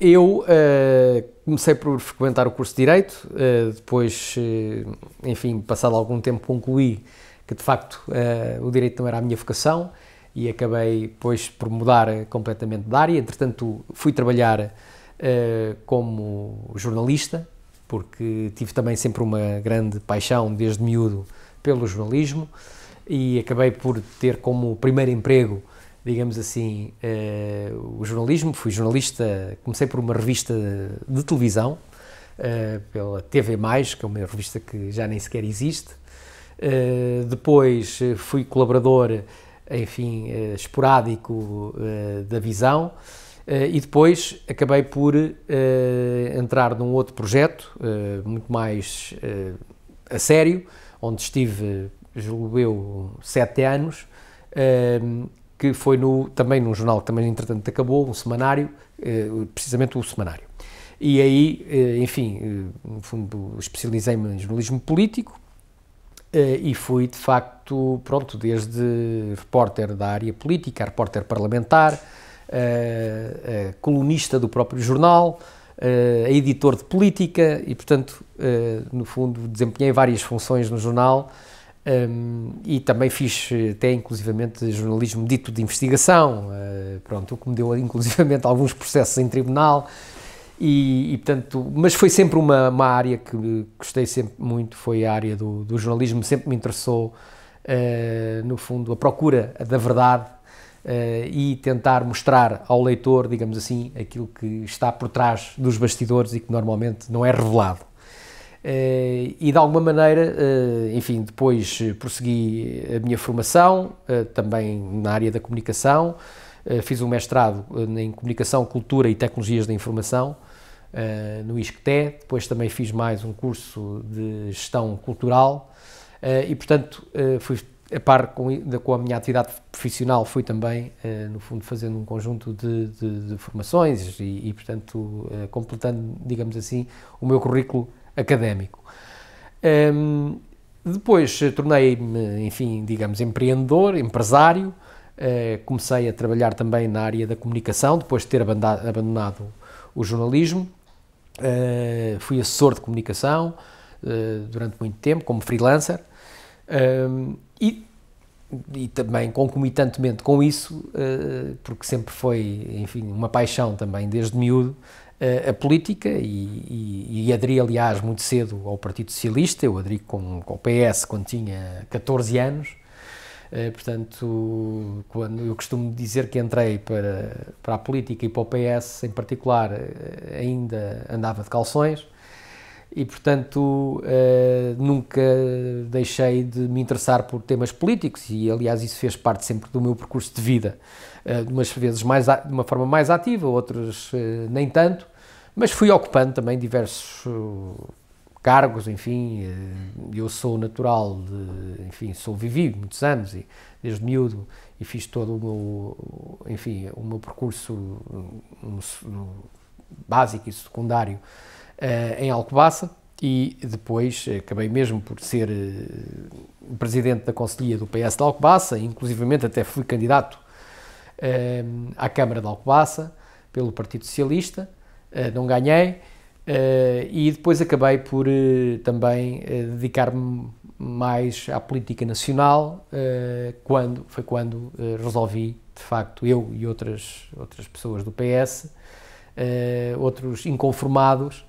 Eu uh, comecei por frequentar o curso de Direito, uh, depois, uh, enfim, passado algum tempo concluí que de facto o Direito não era a minha vocação e acabei, depois, por mudar completamente de área. Entretanto, fui trabalhar como jornalista, porque tive também sempre uma grande paixão, desde miúdo, pelo jornalismo e acabei por ter como primeiro emprego digamos assim, uh, o jornalismo. Fui jornalista, comecei por uma revista de, televisão, uh, pela TV, que é uma revista que já nem sequer existe. Uh, depois fui colaborador, enfim, esporádico da Visão. e depois acabei por entrar num outro projeto, muito mais a sério, onde estive, julgo eu, sete anos, que foi no, também num jornal que também, entretanto, acabou, um semanário, eh, precisamente o semanário. E aí, eh, enfim, eh, no fundo, especializei-me em jornalismo político e fui, de facto, pronto, desde repórter da área política, repórter parlamentar, colunista do próprio jornal, editor de política e, portanto, no fundo, desempenhei várias funções no jornal um, e também fiz até inclusivamente jornalismo dito de investigação, uh, pronto, o que me deu inclusivamente alguns processos em tribunal e, e portanto, mas foi sempre uma, uma, área que gostei sempre muito, foi a área do, do jornalismo, sempre me interessou uh, no fundo a procura da verdade uh, e tentar mostrar ao leitor, digamos assim, aquilo que está por trás dos bastidores e que normalmente não é revelado. Eh, e de alguma maneira, eh, enfim, depois eh, prossegui a minha formação, também na área da comunicação, fiz um mestrado em Comunicação, Cultura e Tecnologias da Informação no ISCTE, depois também fiz mais um curso de Gestão Cultural e, portanto, fui a par com, a minha atividade profissional, fui também, no fundo, fazendo um conjunto de, de, de formações e, e portanto, completando, digamos assim, o meu currículo académico. Um, depois tornei-me, enfim, digamos, empreendedor, empresário. Uh, comecei a trabalhar também na área da comunicação, depois de ter abandonado o jornalismo. Uh, fui assessor de comunicação uh, durante muito tempo, como freelancer. Hum, e, e também concomitantemente com isso, porque sempre foi, enfim, uma paixão também desde miúdo, eh, a política e, e, e, aderi, aliás, muito cedo ao Partido Socialista. Eu aderi com, com o PS quando tinha 14 anos. Eh, portanto, quando eu costumo dizer que entrei para, para a política e para o PS em particular, eh, ainda andava de calções e, portanto, nunca deixei de me interessar por temas políticos e, aliás, isso fez parte sempre do meu percurso de vida. Eh, umas vezes mais, de uma forma mais ativa, outras eh, nem tanto, mas fui ocupando também diversos eh, cargos, enfim, eu sou natural, de, enfim, sou vivido muitos anos e desde miúdo e fiz todo o meu, enfim, o meu percurso no, no básico e secundário em Alcobaça e depois acabei mesmo por ser presidente da Conselhia do PS de Alcobaça, inclusivamente até fui candidato uh, à Câmara de Alcobaça pelo Partido Socialista, uh, não ganhei, eh, e depois acabei por também dedicar-me mais à política nacional, quando, foi quando resolvi, de facto, eu e outras, outras pessoas do PS, outros inconformados,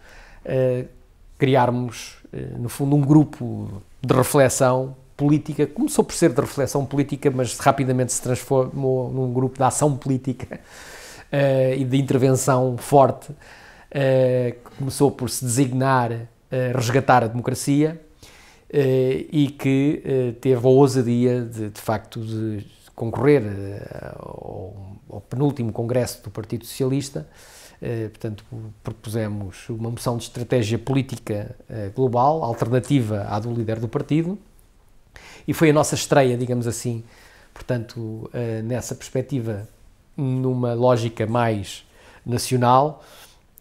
criarmos, no fundo, um grupo de reflexão política, começou por ser de reflexão política, mas rapidamente se transformou num grupo de ação política uh, e de intervenção forte, uh, que começou por se designar uh, resgatar a democracia e que teve a ousadia de, de facto, de concorrer ao, ao, penúltimo congresso do Partido Socialista. portanto, propusemos uma moção de estratégia política global, alternativa à do líder do partido, e foi a nossa estreia, digamos assim. Portanto, eh, nessa perspectiva, numa lógica mais nacional,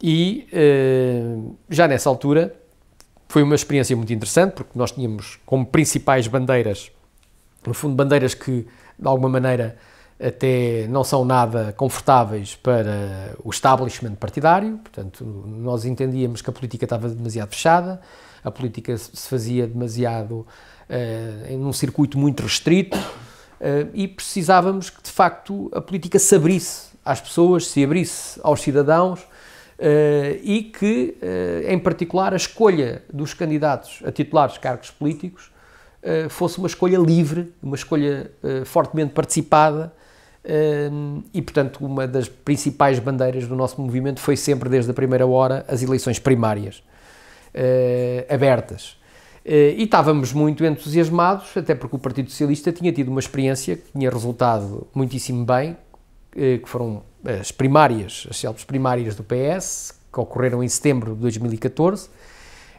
e eh, já nessa altura foi uma experiência muito interessante, porque nós tínhamos como principais bandeiras, no fundo, bandeiras que de alguma maneira até não são nada confortáveis para o establishment partidário, portanto, nós entendíamos que a política estava demasiado fechada, a política se fazia demasiado uh, num circuito muito restrito, uh, e precisávamos que, de facto, a política se abrisse às pessoas, se abrisse aos cidadãos, Uh, e que, uh, em particular, a escolha dos candidatos a titulares de cargos políticos uh, fosse uma escolha livre, uma escolha fortemente participada. e, portanto, uma das principais bandeiras do nosso movimento foi sempre, desde a primeira hora, as eleições primárias abertas. Eh, e estávamos muito entusiasmados, até porque o Partido Socialista tinha tido uma experiência que tinha resultado muitíssimo bem, eh, que foram as primárias, as célebres primárias do PS, que ocorreram em setembro de 2014,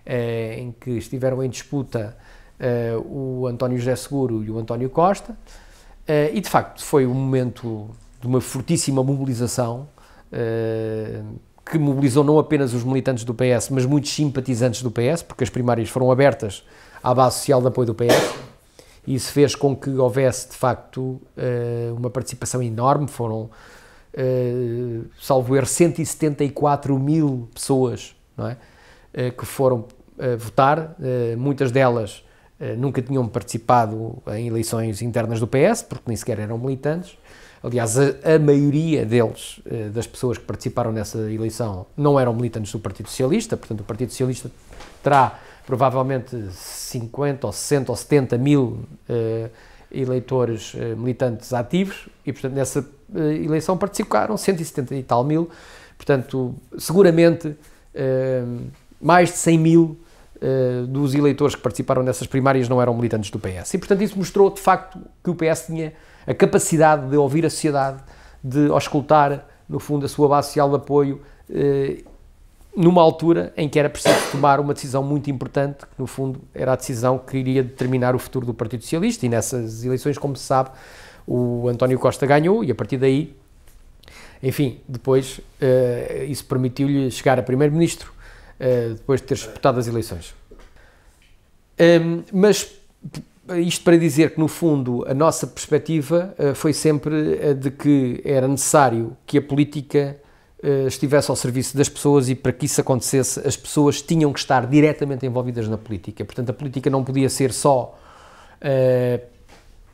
eh, em que estiveram em disputa o António José Seguro e o António Costa, e de facto foi um momento de uma fortíssima mobilização que mobilizou não apenas os militantes do PS, mas muitos simpatizantes do PS, porque as primárias foram abertas à base social de apoio do PS. E isso fez com que houvesse, de facto, eh, uma participação enorme. Foram, eh, salvo erro, 174 mil pessoas não é? Eh, que foram votar. Muitas delas nunca tinham participado em eleições internas do PS, porque nem sequer eram militantes. Aliás, a, a maioria deles, eh, das pessoas que participaram nessa eleição, não eram militantes do Partido Socialista, portanto, o Partido Socialista terá provavelmente 50 ou 60 ou 70 mil uh, eleitores eh, militantes ativos e, portanto, nessa eleição participaram 170 e tal mil, portanto, seguramente mais de 100 mil dos eleitores que participaram nessas primárias não eram militantes do PS. E, portanto, isso mostrou, de facto, que o PS tinha a capacidade de ouvir a sociedade, de auscultar, no fundo, a sua base social de apoio, eh, numa altura em que era preciso tomar uma decisão muito importante, que no fundo era a decisão que iria determinar o futuro do Partido Socialista, e nessas eleições, como se sabe, o António Costa ganhou, e a partir daí, enfim, depois eh, isso permitiu-lhe chegar a Primeiro-Ministro, eh, depois de ter disputado as eleições. Um, ehm, mas isto para dizer que, no fundo, a nossa perspectiva eh, foi sempre a de que era necessário que a política eh, estivesse ao serviço das pessoas e para que isso acontecesse, as pessoas tinham que estar diretamente envolvidas na política. Portanto, a política não podia ser só uh,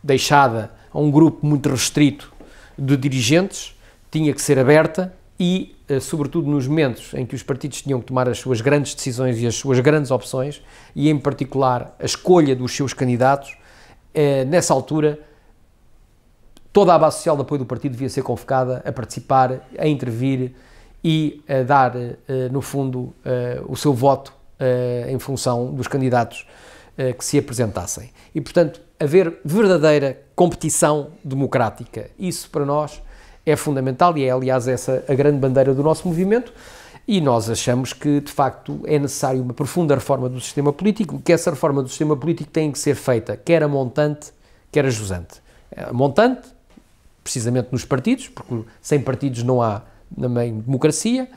deixada a um grupo muito restrito de dirigentes, tinha que ser aberta e eh, sobretudo nos momentos em que os partidos tinham que tomar as suas grandes decisões e as suas grandes opções, e em particular a escolha dos seus candidatos, eh, nessa altura toda a base social de apoio do partido devia ser convocada a participar, a intervir e a dar, eh, no fundo, o seu voto em função dos candidatos que se apresentassem. E, portanto, haver verdadeira competição democrática. Isso para nós é fundamental e é, aliás, essa a grande bandeira do nosso movimento. E nós achamos que, de facto, é necessário uma profunda reforma do sistema político, que essa reforma do sistema político tem que ser feita, quer a montante, quer a jusante. A montante, precisamente nos partidos, porque sem partidos não há também democracia,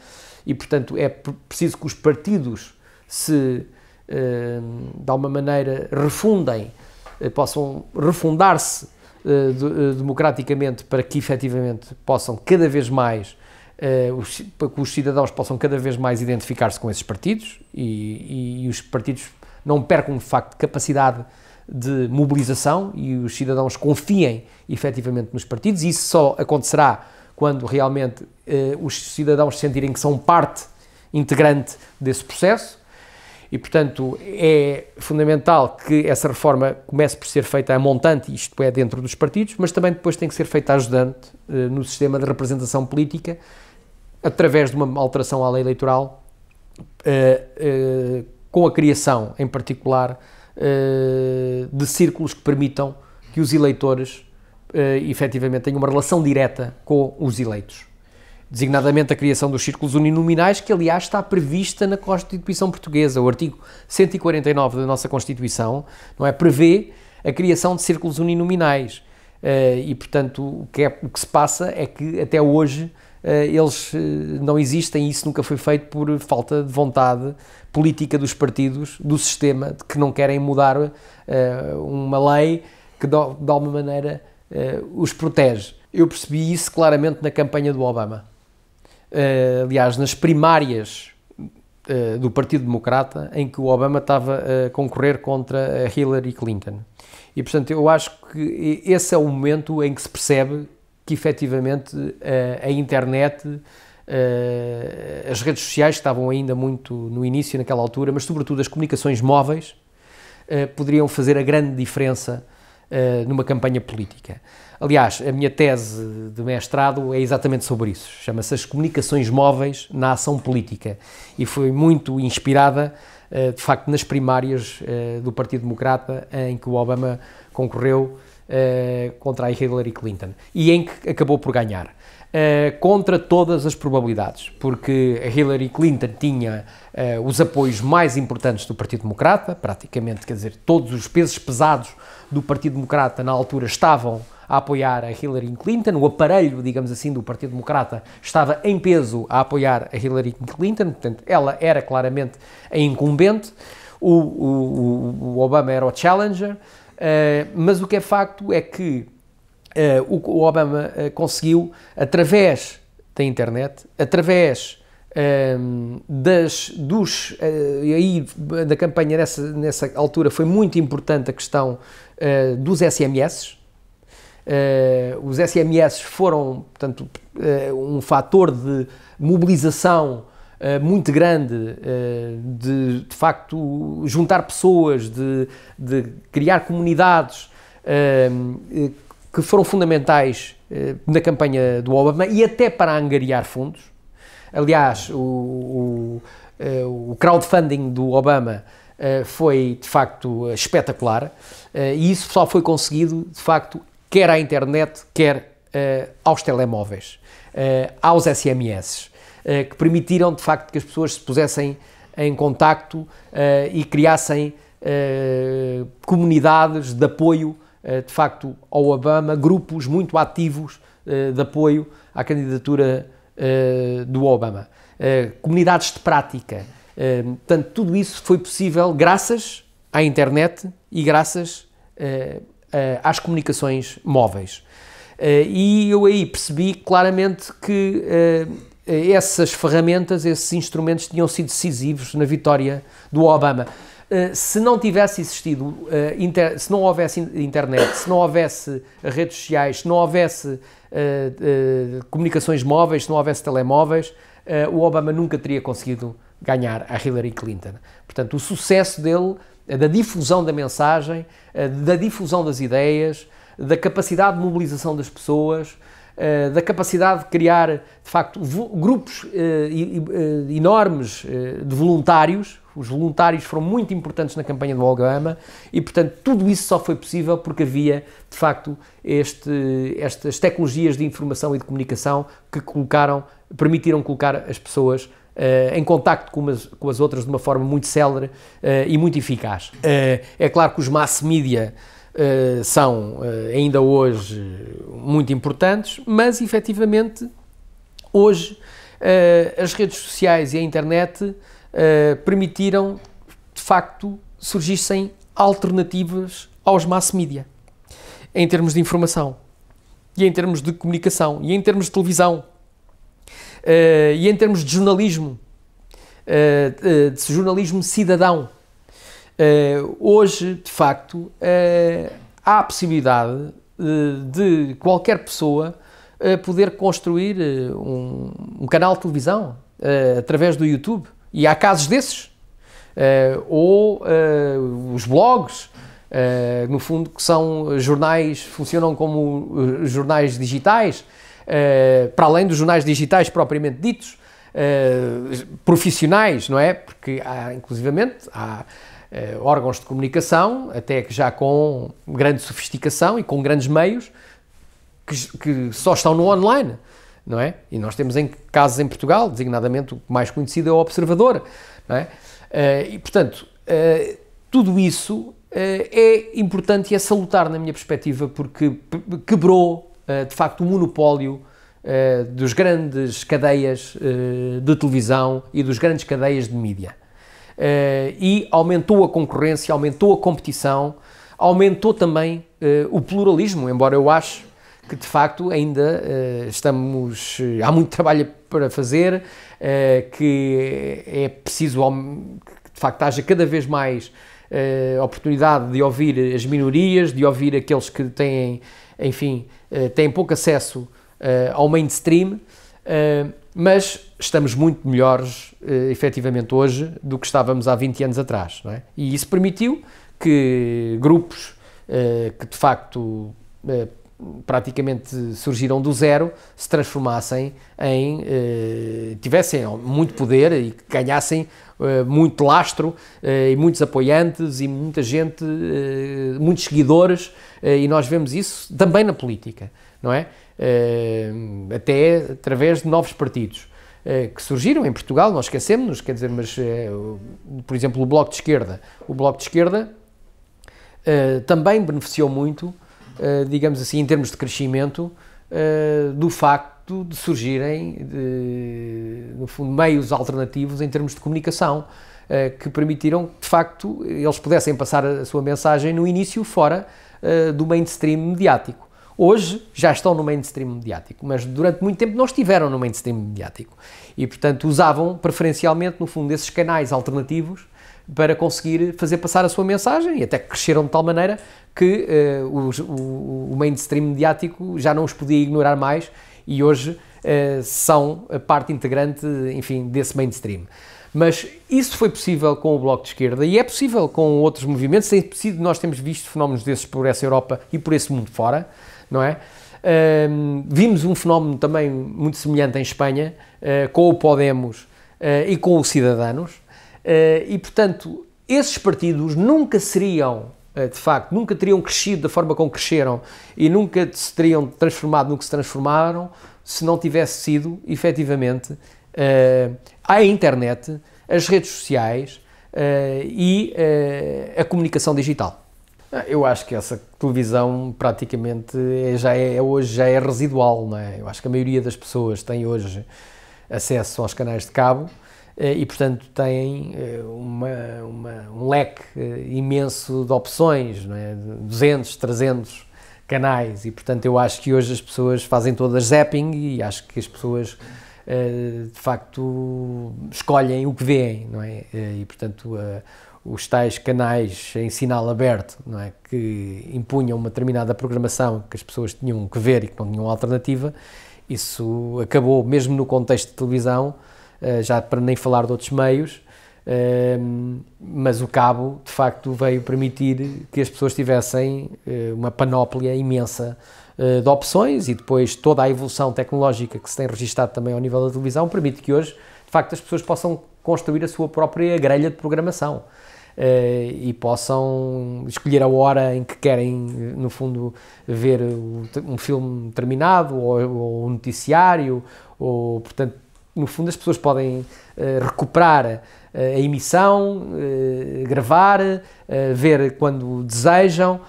e, portanto, é preciso que os partidos se, eh, de alguma maneira, refundem, eh, possam refundar-se eh, eh, democraticamente para que efetivamente possam cada vez mais Uh, os, para que os cidadãos possam cada vez mais identificar-se com esses partidos e, e, e, os partidos não percam de facto capacidade de mobilização e os cidadãos confiem efetivamente nos partidos. Isso só acontecerá quando realmente uh, os cidadãos sentirem que são parte integrante desse processo e, portanto, é fundamental que essa reforma comece por ser feita a montante, isto é, dentro dos partidos, mas também depois tem que ser feita ajudante eh, no sistema de representação política, através de uma alteração à lei eleitoral, eh, eh, com a criação, em particular, de círculos que permitam que os eleitores, efetivamente, tenham uma relação direta com os eleitos designadamente a criação dos círculos uninominais, que aliás está prevista na Constituição Portuguesa. O artigo 149 da nossa Constituição não é, prevê a criação de círculos uninominais. Uh, e, portanto, o que, é, o que se passa é que até hoje uh, eles uh, não existem e isso nunca foi feito por falta de vontade política dos partidos, do sistema, que não querem mudar uma lei que, de, de alguma maneira, os protege. Eu percebi isso claramente na campanha do Obama uh, aliás, nas primárias uh, do Partido Democrata, em que o Obama estava a concorrer contra Hillary Clinton. E, portanto, eu acho que esse é o momento em que se percebe que, efetivamente, a, eh, a internet as redes sociais estavam ainda muito no início, naquela altura, mas sobretudo as comunicações móveis poderiam fazer a grande diferença numa campanha política. Aliás, a minha tese de mestrado é exatamente sobre isso. Chama-se As Comunicações Móveis na Ação Política. E foi muito inspirada, eh, de facto, nas primárias eh, do Partido Democrata, em que o Obama concorreu eh, contra a Hillary Clinton e em que acabou por ganhar. contra todas as probabilidades, porque a Hillary Clinton tinha os apoios mais importantes do Partido Democrata, praticamente, quer dizer, todos os pesos pesados do Partido Democrata na altura estavam a apoiar a Hillary Clinton, o aparelho, digamos assim, do Partido Democrata estava em peso a apoiar a Hillary Clinton, portanto, ela era claramente a incumbente, o, o, o Obama era o challenger, eh, mas o que é facto é que eh, o, Obama eh, conseguiu, através da internet, através um, ehm, das, dos, uh, aí da campanha nessa, nessa altura foi muito importante a questão uh, dos SMS, Uh, os SMS foram, portanto, uh, um fator de mobilização uh, muito grande, de, de facto juntar pessoas, de, de criar comunidades que foram fundamentais na campanha do Obama e até para angariar fundos. Aliás, o, o, o crowdfunding do Obama foi de facto espetacular e isso só foi conseguido de facto quer à internet, quer uh, aos telemóveis, uh, aos SMS, uh, eh, que permitiram de facto que as pessoas se pusessem em contacto e criassem comunidades de apoio, de facto, ao Obama, grupos muito ativos de apoio à candidatura do Obama, comunidades de prática. Portanto, tudo isso foi possível graças à internet e graças eh, às comunicações móveis. Eh, e eu aí percebi claramente que eh, essas ferramentas, esses instrumentos tinham sido decisivos na vitória do Obama. Se não tivesse existido, se não houvesse internet, se não houvesse redes sociais, se não houvesse comunicações móveis, se não houvesse telemóveis, o Obama nunca teria conseguido ganhar a Hillary Clinton. Portanto, o sucesso dele eh, da difusão da mensagem, eh, da difusão das ideias, da capacidade de mobilização das pessoas, eh, da capacidade de criar, de facto, grupos enormes de voluntários. Os voluntários foram muito importantes na campanha do Algama e, portanto, tudo isso só foi possível porque havia, de facto, este, estas tecnologias de informação e de comunicação que colocaram, permitiram colocar as pessoas eh, em contacto com, com, as outras de uma forma muito célere eh, e muito eficaz. Eh, é claro que os mass media são ainda hoje muito importantes, mas efetivamente hoje as redes sociais e a internet permitiram de facto surgissem alternativas aos mass media em termos de informação e em termos de comunicação e em termos de televisão eh, e em termos de jornalismo, eh, eh, de jornalismo cidadão, hoje, de facto, há a possibilidade de qualquer pessoa poder construir um, um canal de televisão através do YouTube. E há casos desses. ou os blogs, no fundo, que são jornais, funcionam como jornais digitais, eh, para além dos jornais digitais propriamente ditos, eh, profissionais, não é? Porque há, inclusivamente, há eh, órgãos de comunicação, até que já com grande sofisticação e com grandes meios, que, que só estão no online. Não é? E nós temos em, casos em Portugal, designadamente o mais conhecido é o Observador. Não é? e, portanto, tudo isso é importante e é salutar na minha perspectiva, porque quebrou eh, de facto o monopólio eh, dos grandes cadeias eh, de televisão e dos grandes cadeias de mídia. E aumentou a concorrência, aumentou a competição, aumentou também o pluralismo, embora eu acho que de facto ainda estamos. há muito trabalho para fazer, que é preciso que de facto haja cada vez mais uh, oportunidade de ouvir as minorias, de ouvir aqueles que têm, enfim, uh, têm pouco acesso eh, ao mainstream, mas estamos muito melhores, uh, efetivamente, hoje do que estávamos há 20 anos atrás. É? E isso permitiu que grupos que de facto praticamente surgiram do zero, se transformassem em, eh, tivessem muito poder e ganhassem eh, muito lastro eh, e muitos apoiantes e muita gente, eh, muitos seguidores, eh, e nós vemos isso também na política, não é? Eh, até através de novos partidos que surgiram em Portugal, nós esquecemos-nos, quer dizer, mas, por exemplo, o Bloco de Esquerda. O Bloco de Esquerda também beneficiou muito eh, digamos assim, em termos de crescimento, eh, do facto de surgirem, no fundo, meios alternativos em termos de comunicação eh, que permitiram que, de facto, eles pudessem passar a sua mensagem no início fora do mainstream mediático. Hoje já estão no mainstream mediático, mas durante muito tempo não estiveram no mainstream mediático. E, portanto, usavam preferencialmente, no fundo, esses canais alternativos para conseguir fazer passar a sua mensagem e até cresceram de tal maneira que uh, os, o, o mainstream mediático já não os podia ignorar mais e hoje uh, são parte integrante, enfim, desse mainstream. Mas isso foi possível com o Bloco de Esquerda e é possível com outros movimentos, É sido, nós temos visto fenómenos desses por essa Europa e por esse mundo fora, não é? Uh, vimos um fenómeno também muito semelhante em Espanha, eh, com o Podemos e com o Cidadanos, eh, e, portanto, esses partidos nunca seriam, eh, de facto, nunca teriam crescido da forma como cresceram e nunca se teriam transformado no que se transformaram se não tivesse sido, efetivamente, a eh, internet, as redes sociais e a comunicação digital. Ah, eu acho que essa televisão praticamente é, já é, é, hoje já é residual, não é? Eu acho que a maioria das pessoas tem hoje acesso aos canais de cabo eh, e, portanto, têm eh, uma, uma, um leque eh, imenso de opções, não é? 200, 300 canais, e, portanto, eu acho que hoje as pessoas fazem todas zapping e acho que as pessoas, de facto, escolhem o que veem, não é? E, portanto, os tais canais em sinal aberto, não é? Que impunham uma determinada programação que as pessoas tinham que ver e que não tinham alternativa, isso acabou, mesmo no contexto de televisão, eh, já para nem falar de outros meios, ehm, mas o cabo de facto veio permitir que as pessoas tivessem eh, uma panóplia imensa eh, de opções e depois toda a evolução tecnológica que se tem registrado também ao nível da televisão permite que hoje, de facto, as pessoas possam construir a sua própria grelha de programação e possam escolher a hora em que querem, no fundo, ver um filme terminado ou um noticiário ou, portanto, no fundo as pessoas podem uh, recuperar uh, a emissão, uh, gravar, ver quando desejam,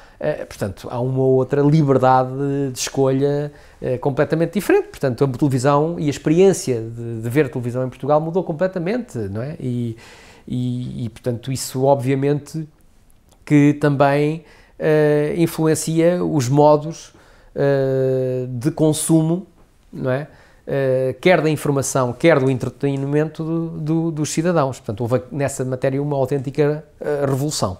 portanto há uma outra liberdade de escolha completamente diferente, portanto a televisão e a experiência de, de ver televisão em Portugal mudou completamente, não é? E, e, e portanto isso obviamente que também influencia os modos de consumo, não é? Eh, quer da informação, quer do entretenimento do, do, dos cidadãos. Portanto, houve nessa matéria uma autêntica uh, revolução.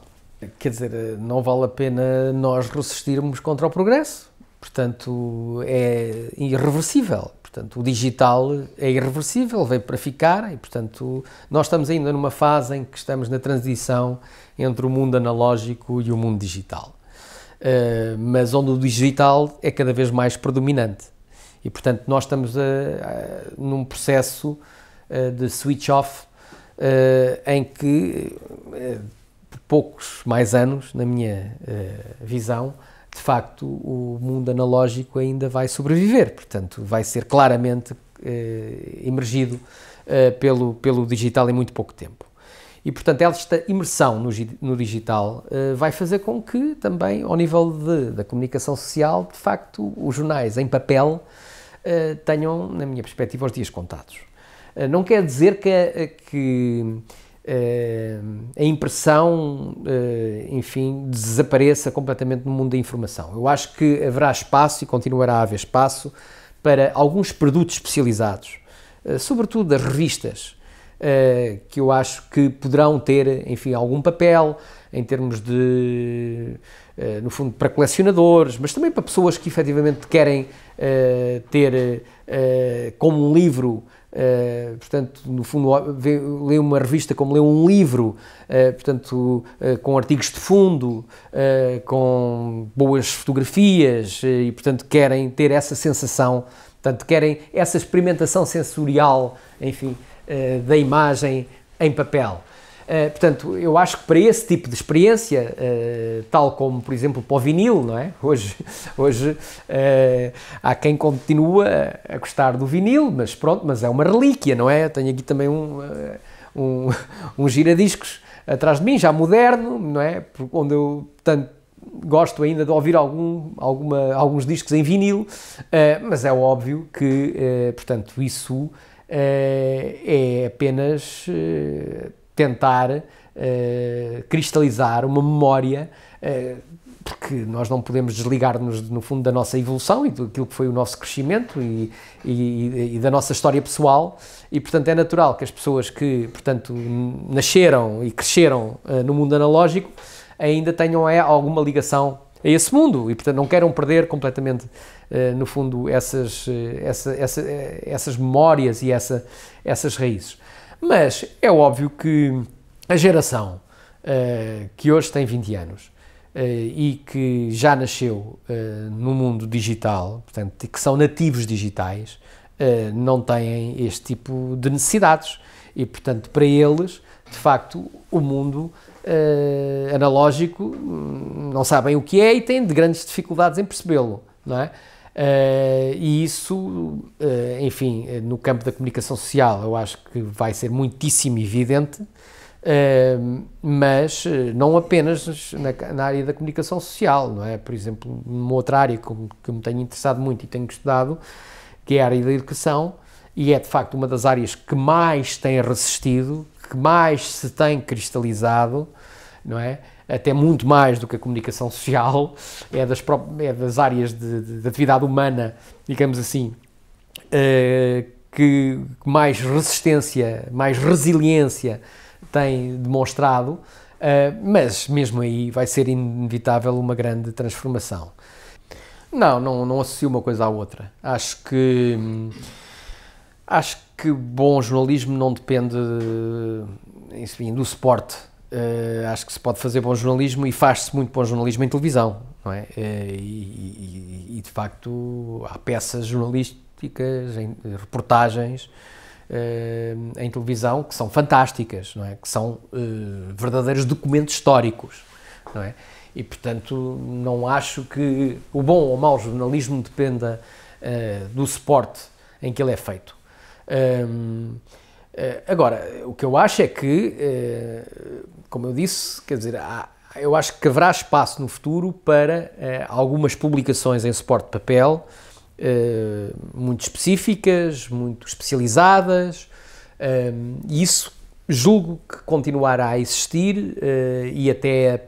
Quer dizer, eh, não vale a pena nós resistirmos contra o progresso, portanto, é irreversível. Portanto, o digital é irreversível, veio para ficar e, portanto, nós estamos ainda numa fase em que estamos na transição entre o mundo analógico e o mundo digital. Uh, mas onde o digital é cada vez mais predominante. E, portanto, nós estamos a, eh, a, eh, num processo eh, de switch off em que, por poucos mais anos, na minha visão, de facto o mundo analógico ainda vai sobreviver, portanto, vai ser claramente emergido pelo, pelo digital em muito pouco tempo. E, portanto, esta imersão no, no digital uh, vai fazer com que também, ao nível de, da comunicação social, de facto, os jornais em papel eh, tenham, na minha perspectiva, os dias contados. Eh, não quer dizer que, eh, que a impressão, enfim, desapareça completamente no mundo da informação. Eu acho que haverá espaço e continuará a haver espaço para alguns produtos especializados, sobretudo as revistas, que eu acho que poderão ter, enfim, algum papel, em termos de, eh, no fundo, para colecionadores, mas também para pessoas que efetivamente querem eh, ter eh, como um livro. portanto, no fundo, lê uma revista como lê um livro, portanto, com artigos de fundo, com boas fotografias e, portanto, querem ter essa sensação, portanto, querem essa experimentação sensorial, enfim, da imagem em papel. Eh, portanto, eu acho que para esse tipo de experiência, eh, tal como, por exemplo, para o vinil, não é? Hoje, hoje eh, há quem continua a gostar do vinil, mas pronto, mas é uma relíquia, não é? Eu tenho aqui também um, um, um giradiscos atrás de mim, já moderno, não é? Onde eu, portanto, gosto ainda de ouvir algum, alguma, alguns discos em vinil, mas é óbvio que, portanto, isso é apenas tentar uh, cristalizar uma memória. Uh, porque nós não podemos desligar-nos, no fundo, da nossa evolução e daquilo que foi o nosso crescimento e, e, e, da nossa história pessoal. E, portanto, é natural que as pessoas que, portanto, nasceram e cresceram uh, no mundo analógico ainda tenham é, alguma ligação a esse mundo e, portanto, não queiram perder completamente, uh, no fundo, essas, essa, essa, essas memórias e essa, essas raízes. Mas é óbvio que a geração uh, que hoje tem 20 anos uh, e que já nasceu uh, no mundo digital, portanto, que são nativos digitais, não têm este tipo de necessidades. E, portanto, para eles, de facto, o mundo analógico hum, não sabem o que é e têm grandes dificuldades em percebê-lo. Não é? Uh, e isso, uh, enfim, eh, no campo da comunicação social eu acho que vai ser muitíssimo evidente, uh, mas não apenas na, na, área da comunicação social, não é? Por exemplo, numa outra área que, que me tenho interessado muito e tenho estudado, que é a área da educação, e é de facto uma das áreas que mais tem resistido, que mais se tem cristalizado, não é? até muito mais do que a comunicação social, é das, é das áreas de, de, de atividade humana, digamos assim, uh, que mais resistência, mais resiliência tem demonstrado, uh, mas mesmo aí vai ser inevitável uma grande transformação. Não, não, não associo uma coisa à outra. Acho que. Acho que bom jornalismo não depende eh, enfim, do suporte Uh, acho que se pode fazer bom jornalismo e faz-se muito bom jornalismo em televisão, não é? Uh, e, e, e, de facto há peças jornalísticas, em, eh, reportagens uh, em televisão que são fantásticas, não é? Que são verdadeiros documentos históricos, não é? E portanto não acho que o bom ou mau jornalismo dependa do suporte em que ele é feito. Um, ehm, eh, agora, o que eu acho é que, eh, como eu disse, quer dizer, há, eu acho que haverá espaço no futuro para eh, algumas publicações em suporte de papel muito específicas, muito especializadas, e isso julgo que continuará a existir e até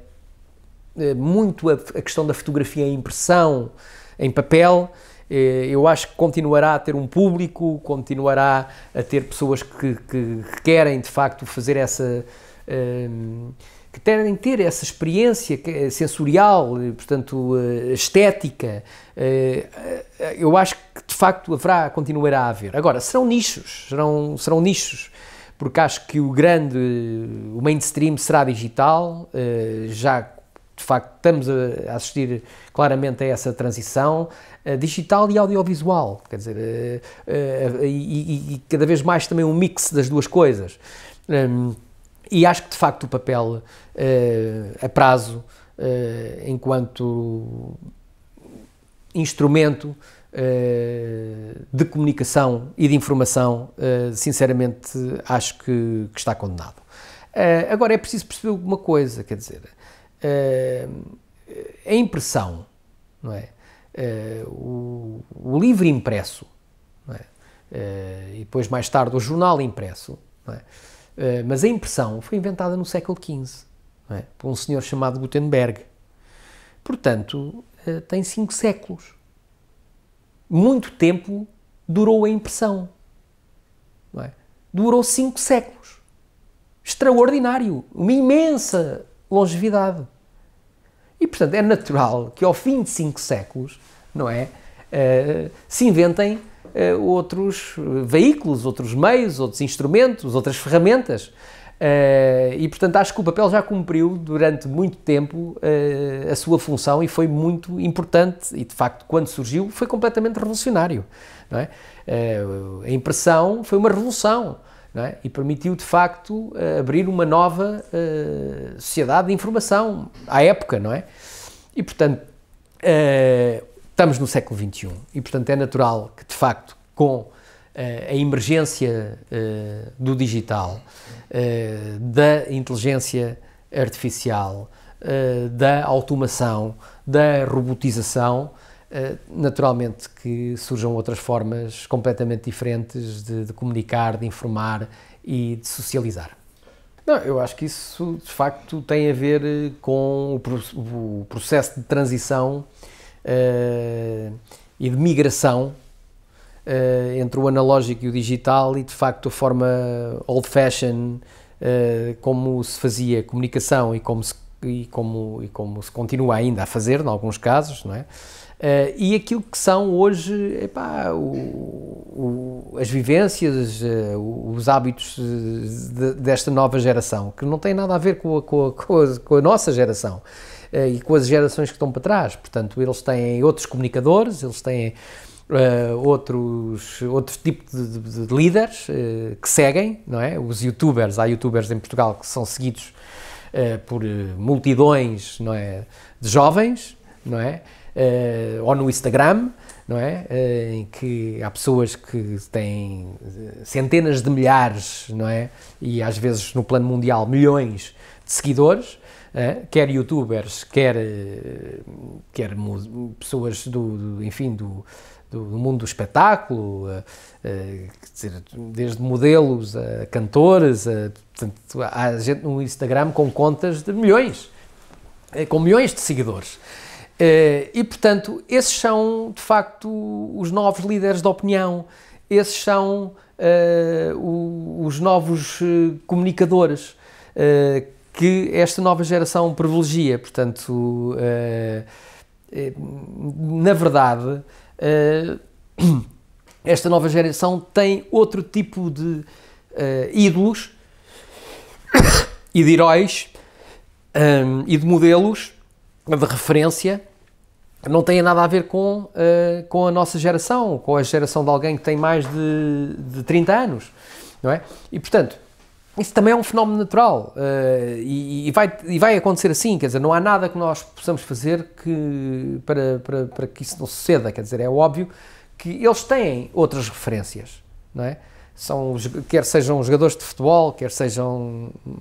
muito a, questão da fotografia em impressão, em papel, eh, eu acho que continuará a ter um público, continuará a ter pessoas que, que querem de facto fazer essa. Ehm, que querem ter essa experiência eh, sensorial, eh, portanto, estética. Eu acho que de facto haverá, continuará a haver. Agora, serão nichos, serão, serão nichos porque acho que o grande, o mainstream será digital, já de facto estamos a assistir claramente a essa transição eh, digital e audiovisual, quer dizer, eh, eh, e, cada vez mais também um mix das duas coisas. Hum, e acho que de facto o papel a prazo, enquanto instrumento de comunicação e de informação, sinceramente acho que, que está condenado. Agora é preciso perceber uma coisa, quer dizer, eh, a impressão, não é? Eh, o, o livro impresso, é? Eh, e depois mais tarde o jornal impresso, é? mas a impressão foi inventada no século XV é? por um senhor chamado Gutenberg. Portanto, tem cinco séculos. Muito tempo durou a impressão. É? Durou cinco séculos. Extraordinário, uma imensa longevidade. E, portanto, é natural que ao fim de cinco séculos, não é? Uh, se inventem uh, outros veículos, outros meios, outros instrumentos, outras ferramentas. Uh, e, portanto, acho que o papel já cumpriu durante muito tempo a sua função e foi muito importante. E, de facto, quando surgiu, foi completamente revolucionário. É? a impressão foi uma revolução é? e permitiu de facto eh, abrir uma nova uh, sociedade de informação à época, não é? E portanto uh, estamos no século XXI e portanto é natural que de facto com uh, a emergência do digital, da inteligência artificial, da automação, da robotização, eh, naturalmente que surjam outras formas completamente diferentes de, de, comunicar, de informar e de socializar. Não, eu acho que isso de facto tem a ver eh, com o, o processo de transição uh, e de migração uh, entre o analógico e o digital e de facto a forma old fashion uh, como se fazia comunicação e como se e como, e como se continua ainda a fazer, em alguns casos, não é? Uh, e aquilo que são hoje epá, o, o, as vivências, uh, os hábitos de, desta nova geração, que não tem nada a ver com a, com a, com a, com a nossa geração uh, e com as gerações que estão para trás. Portanto, eles têm outros comunicadores, eles têm outros, outro tipo de, de, de líderes que seguem, não é? Os youtubers, há youtubers em Portugal que são seguidos eh, por eh, multidões não é, de jovens, não é? Eh, ou no Instagram, não é? em que há pessoas que têm centenas de milhares, não é? E às vezes no plano mundial milhões de seguidores, quer youtubers, quer, quer pessoas do, do enfim, do, do, mundo do espetáculo, eh, eh, desde modelos a cantores, a, portanto, há gente no Instagram com contas de milhões, eh, com milhões de seguidores. E, portanto, esses são, de facto, os novos líderes de opinião, esses são os novos comunicadores que esta nova geração privilegia. Portanto, na verdade, eh, esta nova geração tem outro tipo de uh, ídolos e de heróis um, eh, e de modelos de referência não têm nada a ver com, uh, com a nossa geração, com a geração de alguém que tem mais de, de 30 anos, não é? E portanto, isso também é um fenómeno natural uh, e, e, vai, e vai acontecer assim, quer dizer, não há nada que nós possamos fazer que, para, para, para que isso não suceda, quer dizer, é óbvio que eles têm outras referências, não é? São, quer sejam jogadores de futebol, quer sejam uh,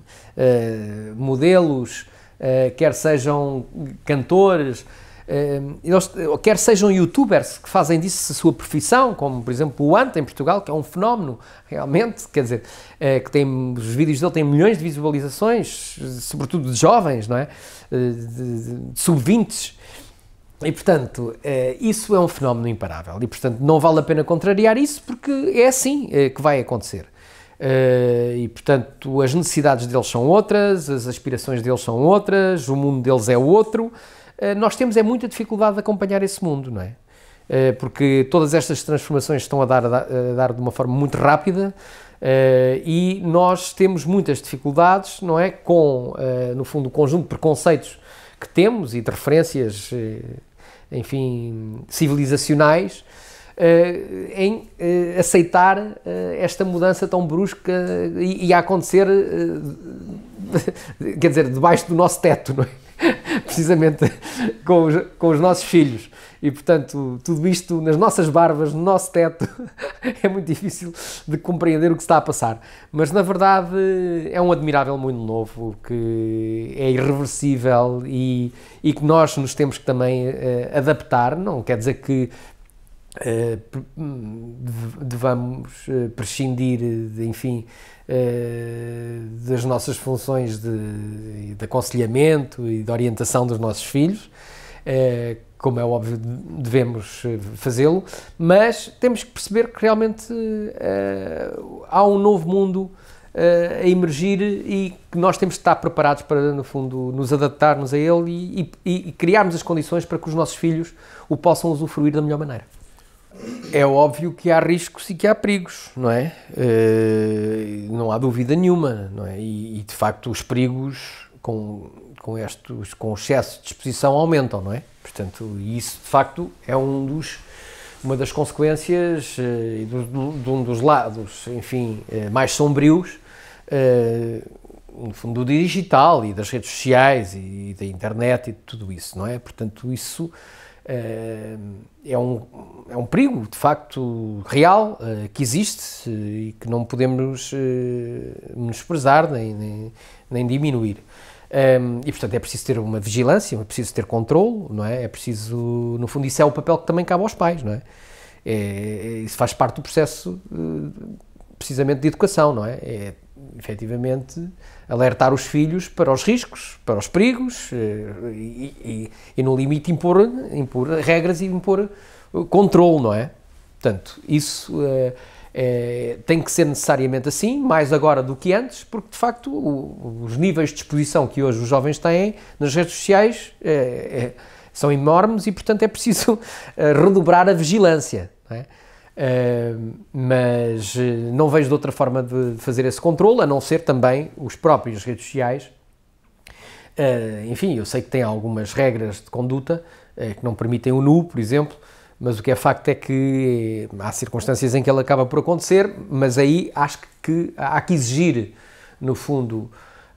modelos, uh, quer sejam cantores, Ehm, eles, eh, quer sejam youtubers que fazem disso a sua profissão, como por exemplo o Anta em Portugal, que é um fenómeno realmente, quer dizer, é, que tem, os vídeos dele têm milhões de visualizações, sobretudo de jovens, não é? Eh, de, de sub-20s. E portanto, é, isso é um fenómeno imparável. E portanto, não vale a pena contrariar isso, porque é assim é, que vai acontecer. Uh, e portanto, as necessidades deles são outras, as aspirações deles são outras, o mundo deles é outro. Eh, nós temos é muita dificuldade de acompanhar esse mundo, não é? Eh, porque todas estas transformações estão a dar, a dar de uma forma muito rápida eh, e nós temos muitas dificuldades, não é? Com, no fundo, o conjunto de preconceitos que temos e de referências, enfim, civilizacionais, em aceitar esta mudança tão brusca e, a acontecer, quer dizer, debaixo do nosso teto, não é? precisamente com os, com os nossos filhos. E, portanto, tudo isto nas nossas barbas, no nosso teto, é muito difícil de compreender o que está a passar. Mas, na verdade, é um admirável mundo novo, que é irreversível e, e que nós nos temos que também uh, adaptar. Não quer dizer que eh, devamos eh, prescindir, enfim, eh, das nossas funções de, de aconselhamento e de orientação dos nossos filhos, como é óbvio, devemos fazê-lo, mas temos que perceber que realmente há um novo mundo a emergir e que nós temos de estar preparados para, no fundo, nos adaptarmos a ele e, e, e criarmos as condições para que os nossos filhos o possam usufruir da melhor maneira. É óbvio que há riscos e que há perigos, não é? Eh, não há dúvida nenhuma, não é? E, de facto os perigos com, com, estes, com o excesso de exposição aumentam, não é? Portanto, isso de facto é um dos, uma das consequências eh, e de um dos lados, enfim, eh, mais sombrios, no fundo, do digital e das redes sociais e, e da internet e de tudo isso, não é? Portanto, isso eh, é um, é um perigo, de facto, real, eh, que existe eh, e que não podemos menosprezar nem, nem, nem diminuir. Um, e, portanto, é preciso ter uma vigilância, é preciso ter controle, não é? É preciso, no fundo, isso é o papel que também cabe aos pais, não é? é, é isso faz parte do processo, precisamente, de educação, não é? é efetivamente, alertar os filhos para os riscos, para os perigos eh, e, e, e no limite, impor, impor regras e impor eh, controle, não é? Portanto, isso é, é, tem que ser necessariamente assim, mais agora do que antes, porque de facto o, os níveis de exposição que hoje os jovens têm nas redes sociais é, são enormes e, portanto, é preciso redobrar a vigilância. Não é? Uh, mas eh, não vejo de outra forma de fazer esse controle, a não ser também os próprios redes sociais. Uh, enfim, eu sei que tem algumas regras de conduta uh, que não permitem o nu, por exemplo, mas o que é facto é que eh, há circunstâncias em que ele acaba por acontecer, mas aí acho que há que exigir, no fundo,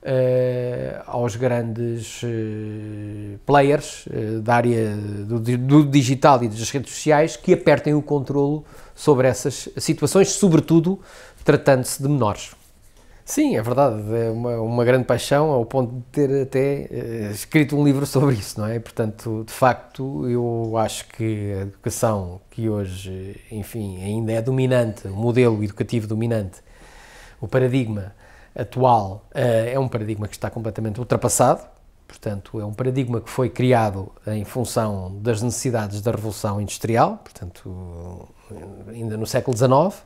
eh, aos grandes eh, players eh, da área do, do digital e das redes sociais que apertem o controlo sobre essas situações, sobretudo tratando-se de menores. Sim, é verdade, é uma, uma, grande paixão, ao ponto de ter até escrito um livro sobre isso, não é? Portanto, de facto, eu acho que a educação que hoje, enfim, ainda é dominante, o modelo educativo dominante, o paradigma atual eh, é um paradigma que está completamente ultrapassado, portanto, é um paradigma que foi criado em função das necessidades da Revolução Industrial, portanto, ainda no século XIX.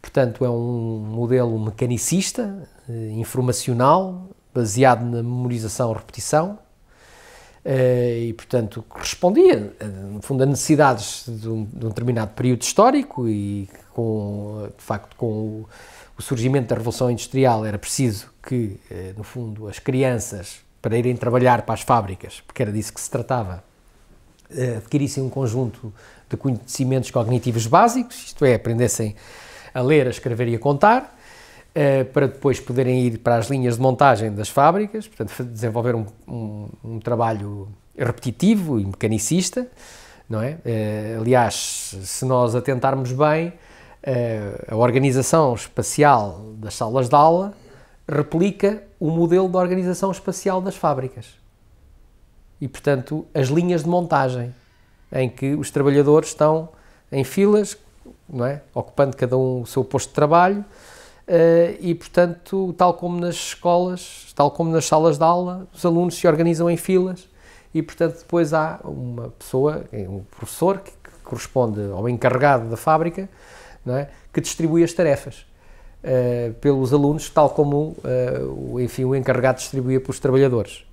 Portanto, é um modelo mecanicista, eh, informacional, baseado na memorização e repetição, eh, e, portanto, correspondia, no fundo, a necessidades de um, de um determinado período histórico e, com, de facto, com o o surgimento da Revolução Industrial era preciso que, eh, no fundo, as crianças, para irem trabalhar para as fábricas, porque era disso que se tratava, eh, adquirissem um conjunto de conhecimentos cognitivos básicos, isto é, aprendessem a ler, a escrever e a contar, eh, para depois poderem ir para as linhas de montagem das fábricas, portanto, desenvolver um, um, um trabalho repetitivo e mecanicista, não é? Aliás, se nós atentarmos bem, é, a organização espacial das salas de aula replica o modelo de organização espacial das fábricas. E, portanto, as linhas de montagem, em que os trabalhadores estão em filas, não é? ocupando cada um o seu posto de trabalho, eh, e, portanto, tal como nas escolas, tal como nas salas de aula, os alunos se organizam em filas e, portanto, depois há uma pessoa, um professor que corresponde ao encarregado da fábrica, é? que distribui as tarefas uh, pelos alunos, tal como uh, o, enfim, o encarregado distribuía pelos trabalhadores.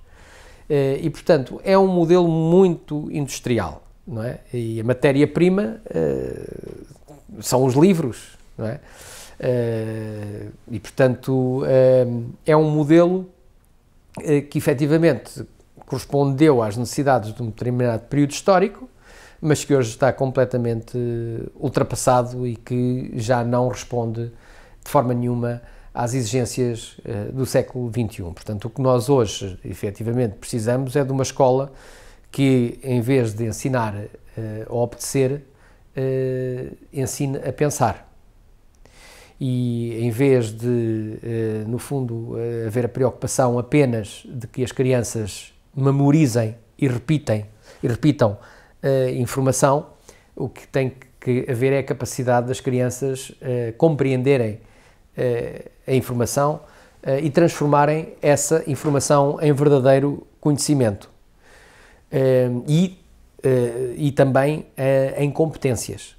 Uh, e, portanto, é um modelo muito industrial. Não é? E a matéria-prima são os livros. Não é? e, portanto, é um modelo que efetivamente correspondeu às necessidades de um determinado período histórico mas que hoje está completamente eh, ultrapassado e que já não responde de forma nenhuma às exigências eh, do século XXI. Portanto, o que nós hoje efetivamente precisamos é de uma escola que, em vez de ensinar eh, a obedecer, ensine a pensar. E em vez de, no fundo, haver a preocupação apenas de que as crianças memorizem e repitem, e repitam uh, informação, o que tem que haver é a capacidade das crianças uh, compreenderem eh, a informação e transformarem essa informação em verdadeiro conhecimento e, e também em competências,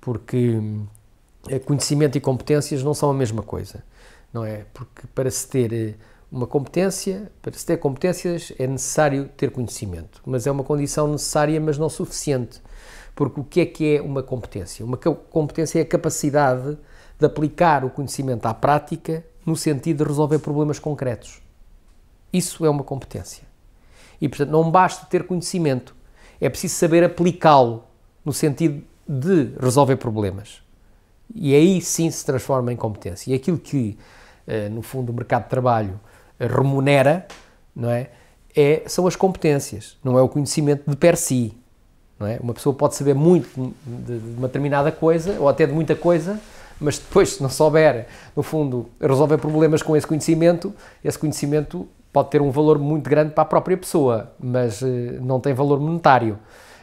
porque conhecimento e competências não são a mesma coisa, não é? Porque para se ter uma competência, para se ter competências é necessário ter conhecimento, mas é uma condição necessária, mas não suficiente. Porque o que é que é uma competência? Uma competência é a capacidade de aplicar o conhecimento à prática no sentido de resolver problemas concretos. Isso é uma competência. E, portanto, não basta ter conhecimento, é preciso saber aplicá-lo no sentido de resolver problemas. E aí sim se transforma em competência. E aquilo que, eh, no fundo, o mercado de trabalho remunera, não é? é são as competências, não é o conhecimento de per si. Não é? Uma pessoa pode saber muito de, de uma determinada coisa, ou até de muita coisa, mas depois, se não souber, no fundo, resolver problemas com esse conhecimento, esse conhecimento pode ter um valor muito grande para a própria pessoa, mas uh, não tem valor monetário,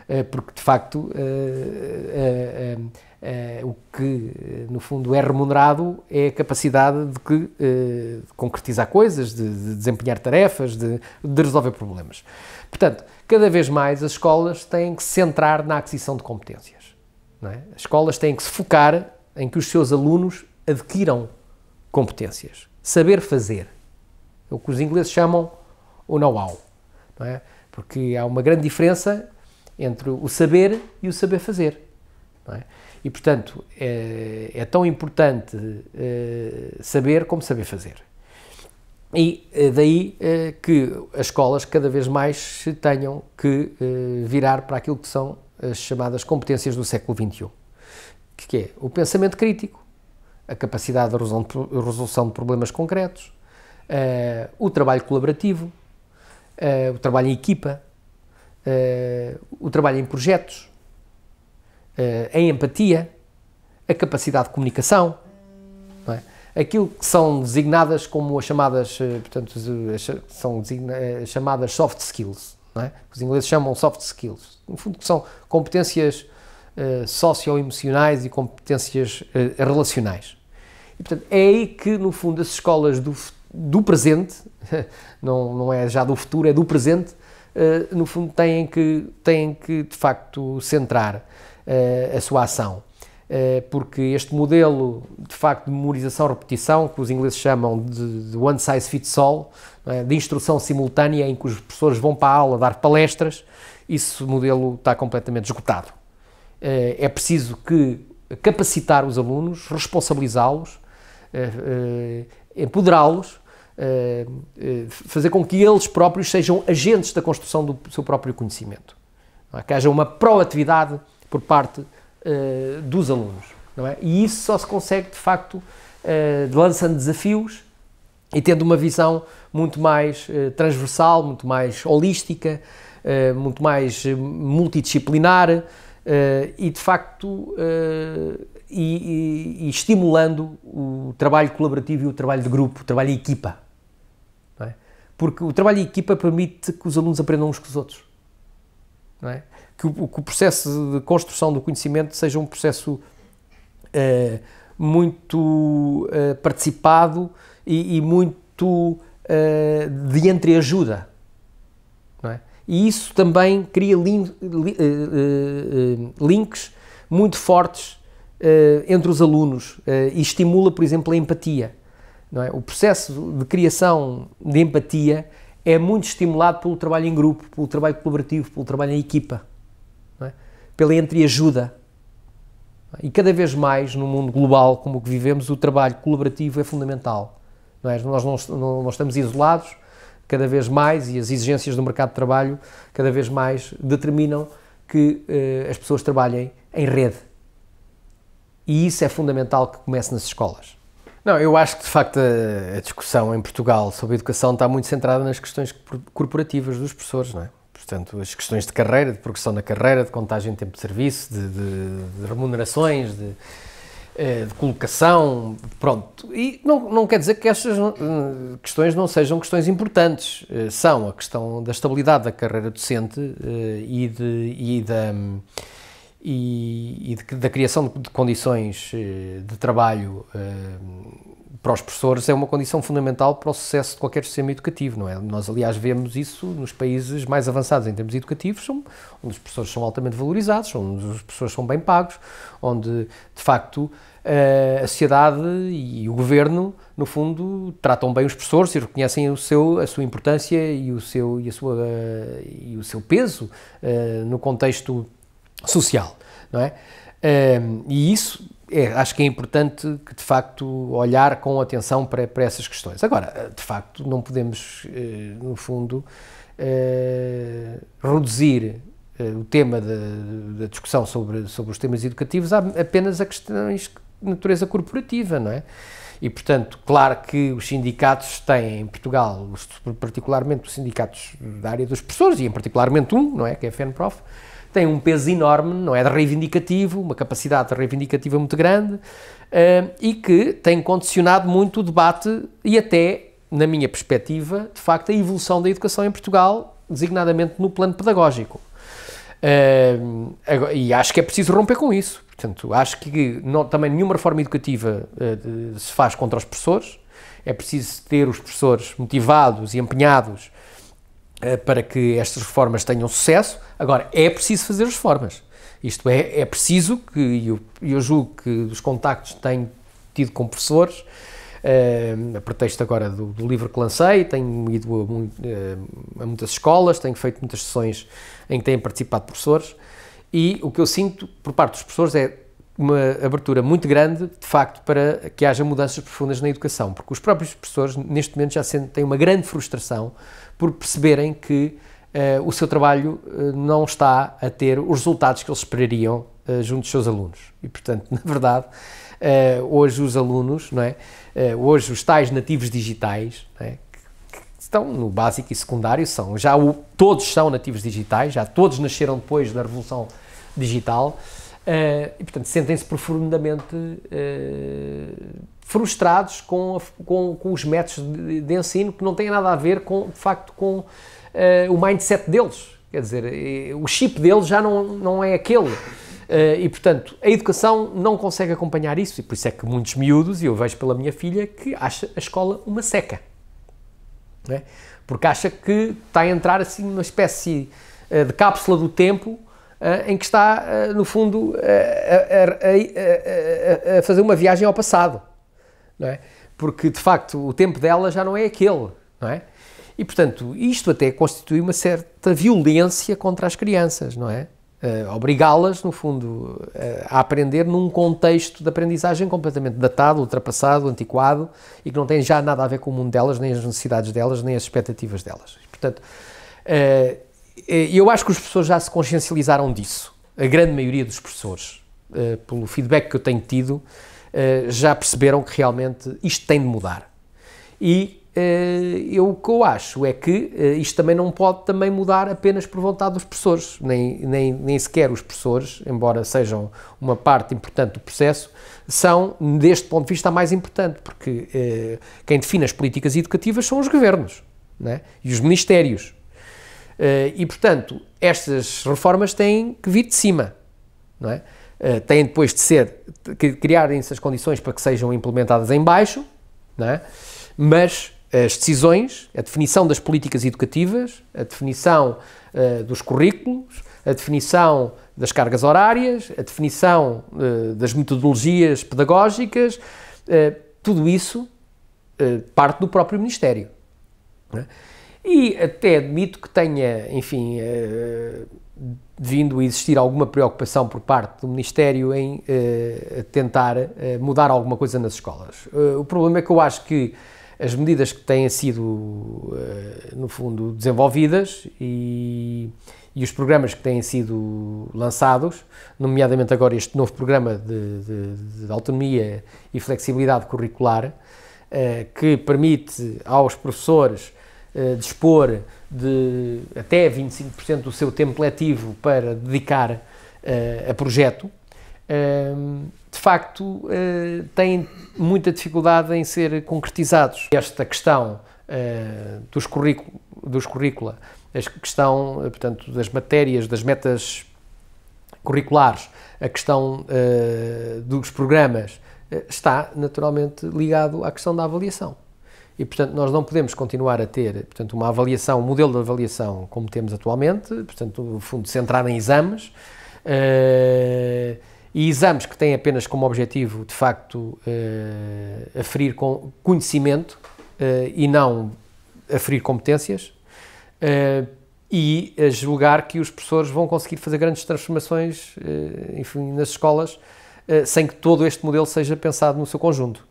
uh, porque de facto. Uh, Uh, o que, eh, no fundo, é remunerado é a capacidade de, que, uh, de concretizar coisas, de, de desempenhar tarefas, de, de, resolver problemas. Portanto, cada vez mais as escolas têm que se centrar na aquisição de competências. É? As escolas têm que se focar em que os seus alunos adquiram competências. Saber fazer. É o que os ingleses chamam o know-how. É? Porque há uma grande diferença entre o saber e o saber fazer. É? E, portanto, é, é tão importante é, saber como saber fazer. E eh, daí eh, que as escolas cada vez mais se tenham que virar para aquilo que são as chamadas competências do século XXI, que é o pensamento crítico, a capacidade de resolução de problemas concretos, o trabalho colaborativo, o trabalho em equipa, o trabalho em projetos, uh, em empatia, a capacidade de comunicação, é? aquilo que são designadas como as chamadas, eh, portanto, as, são eh, chamadas soft skills, é? os ingleses chamam soft skills, no fundo são competências uh, socioemocionais e competências uh, relacionais. E, portanto, é aí que, no fundo, as escolas do, do presente, não, não é já do futuro, é do presente, uh, no fundo têm que, têm que, de facto, centrar. Eh, a sua ação. Eh, porque este modelo de facto de memorização-repetição, que os ingleses chamam de, de one size fits all, é? de instrução simultânea, em que os professores vão para a aula dar palestras, esse modelo está completamente esgotado. Eh, é preciso que capacitar os alunos, responsabilizá-los, empoderá-los, fazer com que eles próprios sejam agentes da construção do seu próprio conhecimento. É? Que haja uma proatividade por parte uh, dos alunos. Não é? E isso só se consegue, de facto, uh, lançando desafios e tendo uma visão muito mais uh, transversal, muito mais holística, uh, muito mais multidisciplinar e, de facto, e, e, e, estimulando o trabalho colaborativo e o trabalho de grupo, o trabalho em equipa. É? Porque o trabalho em equipa permite que os alunos aprendam uns com os outros. Não é? que o, que o, processo de construção do conhecimento seja um processo eh, muito eh, participado e, e muito eh, de entreajuda. Não é? E isso também cria li, eh, links muito fortes entre os alunos e estimula, por exemplo, a empatia. Não é? O processo de criação de empatia é muito estimulado pelo trabalho em grupo, pelo trabalho colaborativo, pelo trabalho em equipa pela entreajuda. E cada vez mais, num mundo global como o que vivemos, o trabalho colaborativo é fundamental. Não é? Nós não, não, não estamos isolados, cada vez mais, e as exigências do mercado de trabalho cada vez mais determinam que eh, as pessoas trabalhem em rede. E isso é fundamental que comece nas escolas. Não, eu acho que de facto a, a discussão em Portugal sobre a educação está muito centrada nas questões corporativas dos professores, não é? Portanto, as questões de carreira, de progressão na carreira, de contagem de tempo de serviço, de, de, de remunerações, de, eh, de, colocação, pronto. E não, não quer dizer que estas eh, questões não sejam questões importantes. Eh, são a questão da estabilidade da carreira docente e, de, e da e, e de, da criação de, condições de trabalho para os professores é uma condição fundamental para o sucesso de qualquer sistema educativo, não é? Nós, aliás, vemos isso nos países mais avançados em termos educativos, onde os professores são altamente valorizados, onde os professores são bem pagos, onde, de facto, eh, a sociedade e o governo, no fundo, tratam bem os professores e reconhecem o seu, a sua importância e o seu, e a sua, eh, e o seu peso eh, no contexto social, não é? E isso é, acho que é importante que, de facto, olhar com atenção para, para essas questões. Agora, de facto, não podemos, eh, no fundo, eh, reduzir eh, o tema da, da discussão sobre, sobre os temas educativos apenas a questões de natureza corporativa, não é? E, portanto, claro que os sindicatos têm em Portugal, particularmente os sindicatos da área dos professores, e em particularmente um, não é, que é a FENPROF, tem um peso enorme, não é? De reivindicativo, uma capacidade reivindicativa muito grande eh, e que tem condicionado muito o debate e até, na minha perspectiva, de facto, a evolução da educação em Portugal, designadamente no plano pedagógico. Eh, e acho que é preciso romper com isso. Portanto, acho que não, também nenhuma reforma educativa eh, se faz contra os professores. É preciso ter os professores motivados e empenhados eh, para que estas reformas tenham sucesso. Agora, é preciso fazer reformas. Isto é, é preciso que, e eu, eu, julgo que os contactos que tenho tido com professores, uh, a pretexto agora do, do, livro que lancei, tenho ido a, uh, a, muitas escolas, tenho feito muitas sessões em que têm participado professores, e o que eu sinto por parte dos professores é uma abertura muito grande, de facto, para que haja mudanças profundas na educação, porque os próprios professores, neste momento, já têm uma grande frustração por perceberem que uh, o seu trabalho uh, não está a ter os resultados que eles esperariam uh, junto dos seus alunos. E, portanto, na verdade, hoje os alunos, não é? hoje os tais nativos digitais, é? que, estão no básico e secundário, são já o, todos são nativos digitais, já todos nasceram depois da Revolução Digital, eh, e, portanto, sentem-se profundamente uh, frustrados com, a, com, com, os métodos de, de, ensino que não têm nada a ver, com, de facto, com uh, o mindset deles. Quer dizer, o chip deles já não, não é aquele. e, portanto, a educação não consegue acompanhar isso, e por isso é que muitos miúdos, e eu vejo pela minha filha, que acha a escola uma seca. É? Porque acha que está a entrar assim numa espécie de cápsula do tempo eh, em que está, eh, no fundo, eh, a, a, a, a, fazer uma viagem ao passado, não é? Porque, de facto, o tempo dela já não é aquele, não é? E, portanto, isto até constitui uma certa violência contra as crianças, não é? Obrigá-las, no fundo, a aprender num contexto de aprendizagem completamente datado, ultrapassado, antiquado e que não tem já nada a ver com o mundo delas, nem as necessidades delas, nem as expectativas delas. Portanto, e eu acho que os professores já se consciencializaram disso. A grande maioria dos professores, eh, pelo feedback que eu tenho tido, eh, já perceberam que realmente isto tem de mudar. E eh, eu, o que eu acho é que isto também não pode também mudar apenas por vontade dos professores, nem, nem, nem sequer os professores, embora sejam uma parte importante do processo, são, deste ponto de vista, a mais importante, porque quem define as políticas educativas são os governos é? e os ministérios. Eh, e, portanto, estas reformas têm que vir de cima, não é? Eh, têm depois de ser, de criarem-se as condições para que sejam implementadas em baixo, não é? Mas as decisões, a definição das políticas educativas, a definição uh, dos currículos, a definição das cargas horárias, a definição uh, das metodologias pedagógicas, uh, tudo isso parte do próprio Ministério. É? E até admito que tenha, enfim, uh, vindo a existir alguma preocupação por parte do Ministério em uh, tentar uh, mudar alguma coisa nas escolas. o problema é que eu acho que as medidas que têm sido, no fundo, desenvolvidas e, e, os programas que têm sido lançados, nomeadamente agora este novo programa de, de, de autonomia e flexibilidade curricular, que permite aos professores eh, dispor de até 25% do seu tempo letivo para dedicar uh, a projeto, uh, de facto eh, têm muita dificuldade em ser concretizados. Esta questão dos, currículo, dos currícula, a questão, portanto, das matérias, das metas curriculares, a questão dos programas, está naturalmente ligado à questão da avaliação. E, portanto, nós não podemos continuar a ter portanto, uma avaliação, um modelo de avaliação como temos atualmente, portanto, no fundo centrado em exames, uh, e exames que têm apenas como objetivo, de facto, uh, aferir com conhecimento uh, e não aferir competências, e a julgar que os professores vão conseguir fazer grandes transformações enfim, nas escolas sem que todo este modelo seja pensado no seu conjunto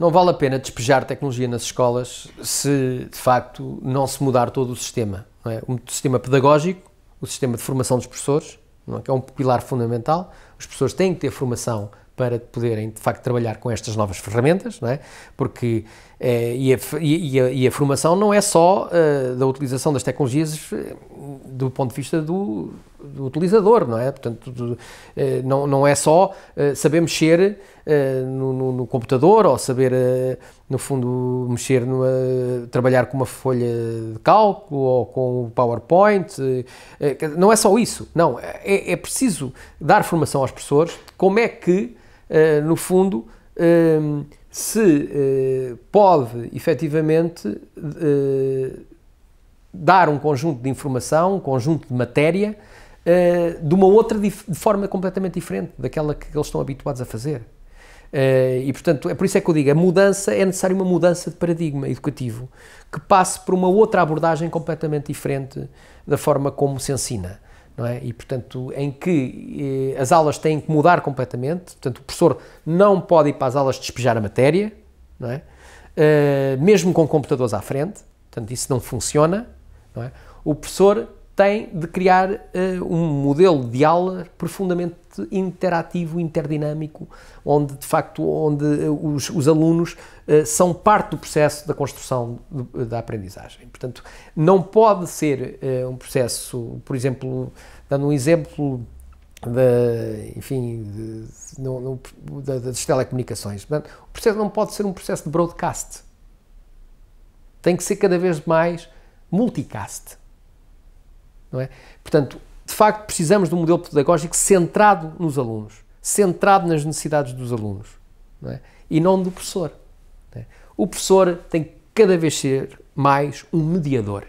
não vale a pena despejar tecnologia nas escolas se de facto não se mudar todo o sistema. É? O sistema pedagógico, o sistema de formação dos professores, é? que é um pilar fundamental. Os professores têm que ter formação para poderem de facto trabalhar com estas novas ferramentas, é? porque eh, e a, e, a, e, a, formação não é só eh, da utilização das tecnologias eh, do ponto de vista do, do utilizador, não é? Portanto, do, não, não é só saber mexer no, no, no computador ou saber, no fundo, mexer, numa, trabalhar com uma folha de cálculo ou com o PowerPoint. Não é só isso, não. É, é preciso dar formação aos professores como é que, no fundo, se eh, pode efetivamente eh, dar um conjunto de informação, um conjunto de matéria, eh, de uma outra de forma completamente diferente daquela que eles estão habituados a fazer. e portanto, é por isso é que eu digo: a mudança é necessária uma mudança de paradigma educativo que passe por uma outra abordagem completamente diferente da forma como se ensina não é? E portanto, em que eh, as aulas têm que mudar completamente, portanto, o professor não pode ir para as aulas despejar a matéria, não é? Uh, mesmo com computadores à frente, portanto, isso não funciona, não é? O professor tem de criar uh, um modelo de aula profundamente interativo, interdinâmico, onde de facto onde eh, os, os alunos eh, são parte do processo da construção eh, da aprendizagem. Portanto, não pode ser um processo, por exemplo, dando um exemplo da, enfim, de, no, no, da, das telecomunicações. Portanto, o processo não pode ser um processo de broadcast. Tem que ser cada vez mais multicast. Não é? Portanto, facto, precisamos de um modelo pedagógico centrado nos alunos, centrado nas necessidades dos alunos não é? e não do professor. Não é? O professor tem que cada vez ser mais um mediador,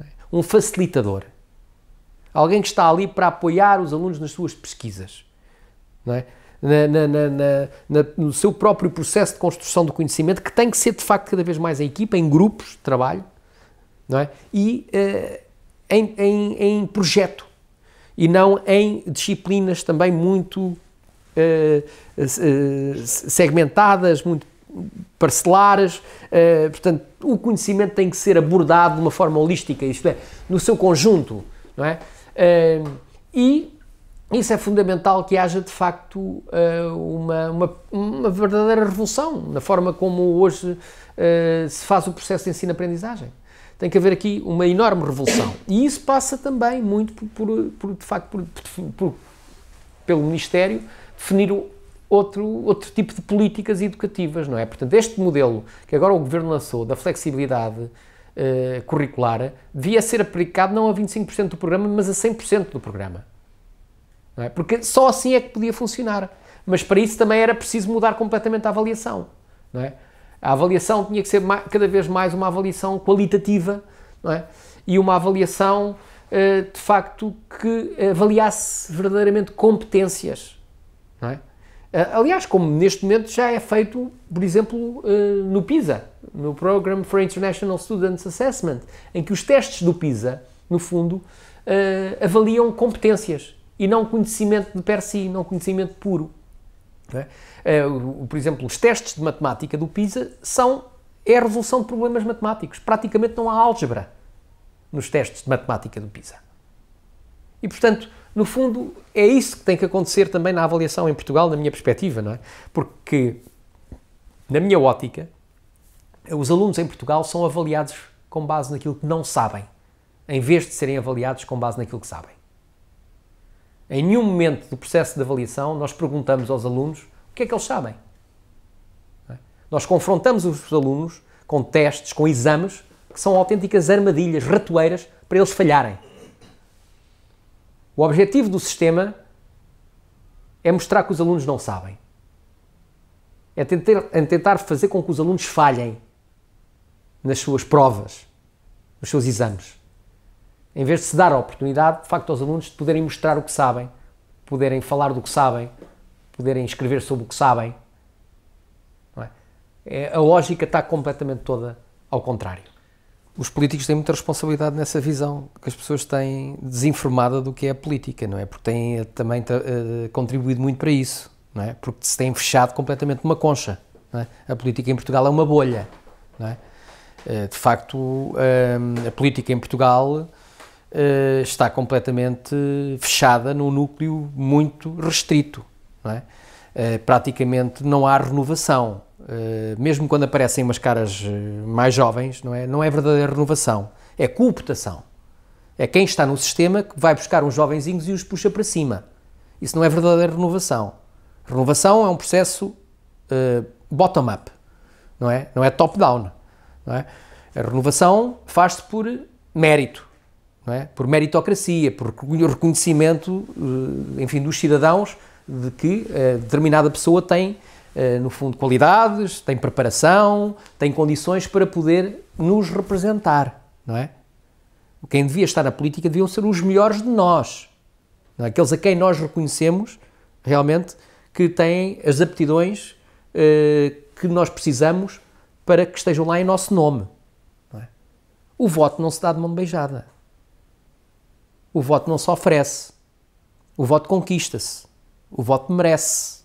é? um facilitador. Alguém que está ali para apoiar os alunos nas suas pesquisas, é? na, na, na, no seu próprio processo de construção do conhecimento, que tem que ser de facto cada vez mais em equipa, em grupos de trabalho, não é? e uh, em, em, em projeto e não em disciplinas também muito uh, segmentadas, muito parcelares. Uh, portanto, o conhecimento tem que ser abordado de uma forma holística, isto é, no seu conjunto, não é? e isso é fundamental que haja de facto uma, uma, uma verdadeira revolução na forma como hoje se faz o processo de ensino-aprendizagem. Tem que haver aqui uma enorme revolução. E isso passa também muito por, por, por de facto, por, por, pelo Ministério definir outro, outro tipo de políticas educativas, não é? Portanto, este modelo que agora o Governo lançou da flexibilidade uh, curricular devia ser aplicado não a 25% do programa, mas a 100% do programa. É? Porque só assim é que podia funcionar. Mas para isso também era preciso mudar completamente a avaliação. Não é? A avaliação tinha que ser cada vez mais uma avaliação qualitativa não é? e uma avaliação eh, de facto que avaliasse verdadeiramente competências. Não é? Eh, aliás, como neste momento já é feito, por exemplo, eh, no PISA, no Program for International Students Assessment, em que os testes do PISA, no fundo, avaliam competências e não conhecimento de per si, não conhecimento puro. Né? É? Por exemplo, os testes de matemática do PISA são é a resolução de problemas matemáticos. Praticamente não há álgebra nos testes de matemática do PISA. E, portanto, no fundo, é isso que tem que acontecer também na avaliação em Portugal, na minha perspectiva, não é? Porque, na minha ótica, os alunos em Portugal são avaliados com base naquilo que não sabem, em vez de serem avaliados com base naquilo que sabem. Em nenhum momento do processo de avaliação nós perguntamos aos alunos o que é que eles sabem. É? Nós confrontamos os alunos com testes, com exames, que são autênticas armadilhas, ratoeiras, para eles falharem. O objetivo do sistema é mostrar que os alunos não sabem. É tentar, é tentar fazer com que os alunos falhem nas suas provas, nos seus exames em vez de se dar a oportunidade, de facto, aos alunos de poderem mostrar o que sabem, poderem falar do que sabem, poderem escrever sobre o que sabem. É? é? a lógica está completamente toda ao contrário. Os políticos têm muita responsabilidade nessa visão que as pessoas têm desinformada do que é a política, não é? Porque têm eh, também uh, contribuído muito para isso, não é? Porque se têm fechado completamente numa concha. É? A política em Portugal é uma bolha, não é? Eh, de facto, ehm, a política em Portugal uh, está completamente fechada num núcleo muito restrito. Não é? Uh, praticamente não há renovação. Uh, mesmo quando aparecem umas caras mais jovens, não é, não é verdadeira renovação, é cooptação. É quem está no sistema que vai buscar uns jovenzinhos e os puxa para cima. Isso não é verdadeira renovação. Renovação é um processo uh, bottom-up, não é? Não é top-down. É? A renovação faz-se por mérito, não é? por meritocracia, por reconhecimento, eh, enfim, dos cidadãos de que eh, determinada pessoa tem, eh, no fundo, qualidades, tem preparação, tem condições para poder nos representar, não é? Quem devia estar na política deviam ser os melhores de nós, é? aqueles a quem nós reconhecemos realmente que têm as aptidões eh, que nós precisamos para que estejam lá em nosso nome. É? O voto não se dá de mão beijada. O voto não se oferece. O voto conquista-se. O voto merece.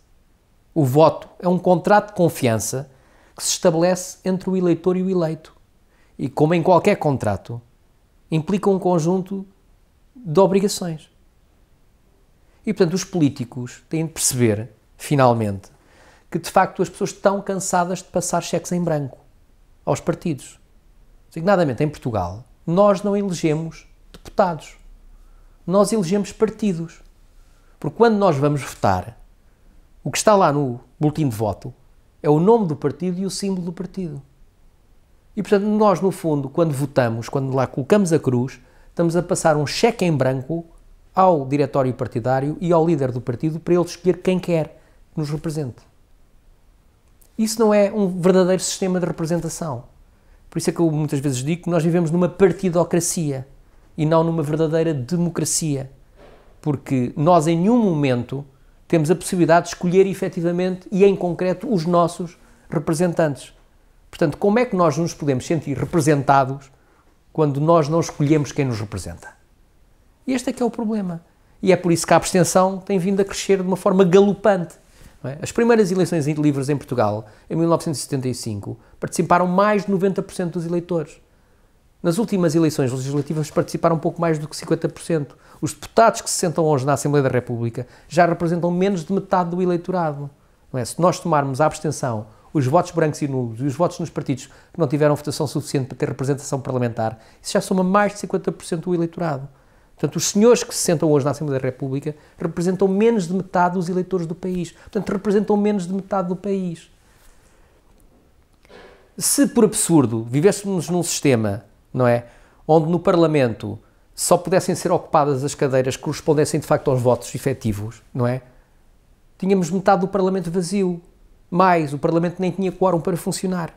O voto é um contrato de confiança que se estabelece entre o eleitor e o eleito. E, como em qualquer contrato, implica um conjunto de obrigações. E, portanto, os políticos têm de perceber, finalmente, que de facto as pessoas estão cansadas de passar cheques em branco aos partidos. Designadamente em Portugal, nós não elegemos deputados nós elegemos partidos. Porque quando nós vamos votar, o que está lá no boletim de voto é o nome do partido e o símbolo do partido. E portanto, nós, no fundo, quando votamos, quando lá colocamos a cruz, estamos a passar um cheque em branco ao diretório partidário e ao líder do partido para ele escolher quem quer que nos represente. Isso não é um verdadeiro sistema de representação. Por isso é que eu muitas vezes digo que nós vivemos numa partidocracia e não numa verdadeira democracia. Porque nós, em nenhum momento, temos a possibilidade de escolher efetivamente e, em concreto, os nossos representantes. Portanto, como é que nós nos podemos sentir representados quando nós não escolhemos quem nos representa? Este é que é o problema. E é por isso que a abstenção tem vindo a crescer de uma forma galopante. É? As primeiras eleições livres em Portugal, em 1975, participaram mais de 90% dos eleitores. Nas últimas eleições legislativas participaram pouco mais do que 50%. Os deputados que se sentam hoje na Assembleia da República já representam menos de metade do eleitorado. Não é? Se nós tomarmos a abstenção, os votos brancos e nulos e os votos nos partidos que não tiveram votação suficiente para ter representação parlamentar, isso já soma mais de 50% do eleitorado. Portanto, os senhores que se sentam hoje na Assembleia da República representam menos de metade dos eleitores do país. Portanto, representam menos de metade do país. Se, por absurdo, vivêssemos num sistema não é? Onde no Parlamento só pudessem ser ocupadas as cadeiras que correspondessem de facto aos votos efetivos, não é? Tínhamos metade do Parlamento vazio. Mais, o Parlamento nem tinha quórum para funcionar.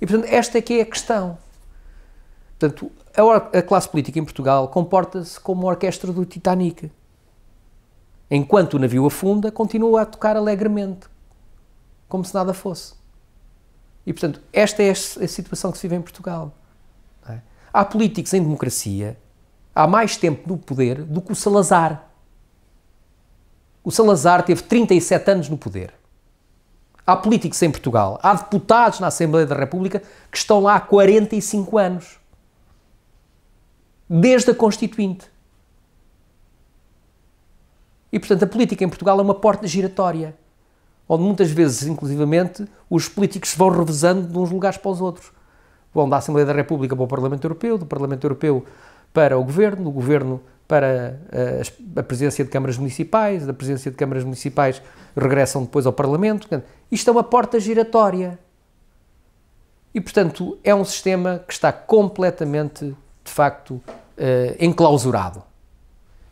E portanto, esta é que é a questão. Portanto, a, a classe política em Portugal comporta-se como a orquestra do Titanic. Enquanto o navio afunda, continua a tocar alegremente, como se nada fosse. E, portanto, esta é a situação que se vive em Portugal. É? Há políticos em democracia há mais tempo no poder do que o Salazar. O Salazar teve 37 anos no poder. Há políticos em Portugal, há deputados na Assembleia da República que estão lá há 45 anos. Desde a Constituinte. E, portanto, a política em Portugal é uma porta giratória onde muitas vezes, inclusivamente, os políticos vão revezando de uns lugares para os outros. Vão da Assembleia da República para o Parlamento Europeu, do Parlamento Europeu para o Governo, do Governo para eh, a presidência de câmaras municipais, da presidência de câmaras municipais regressam depois ao Parlamento. Isto é uma porta giratória. E, portanto, é um sistema que está completamente, de facto, eh, enclausurado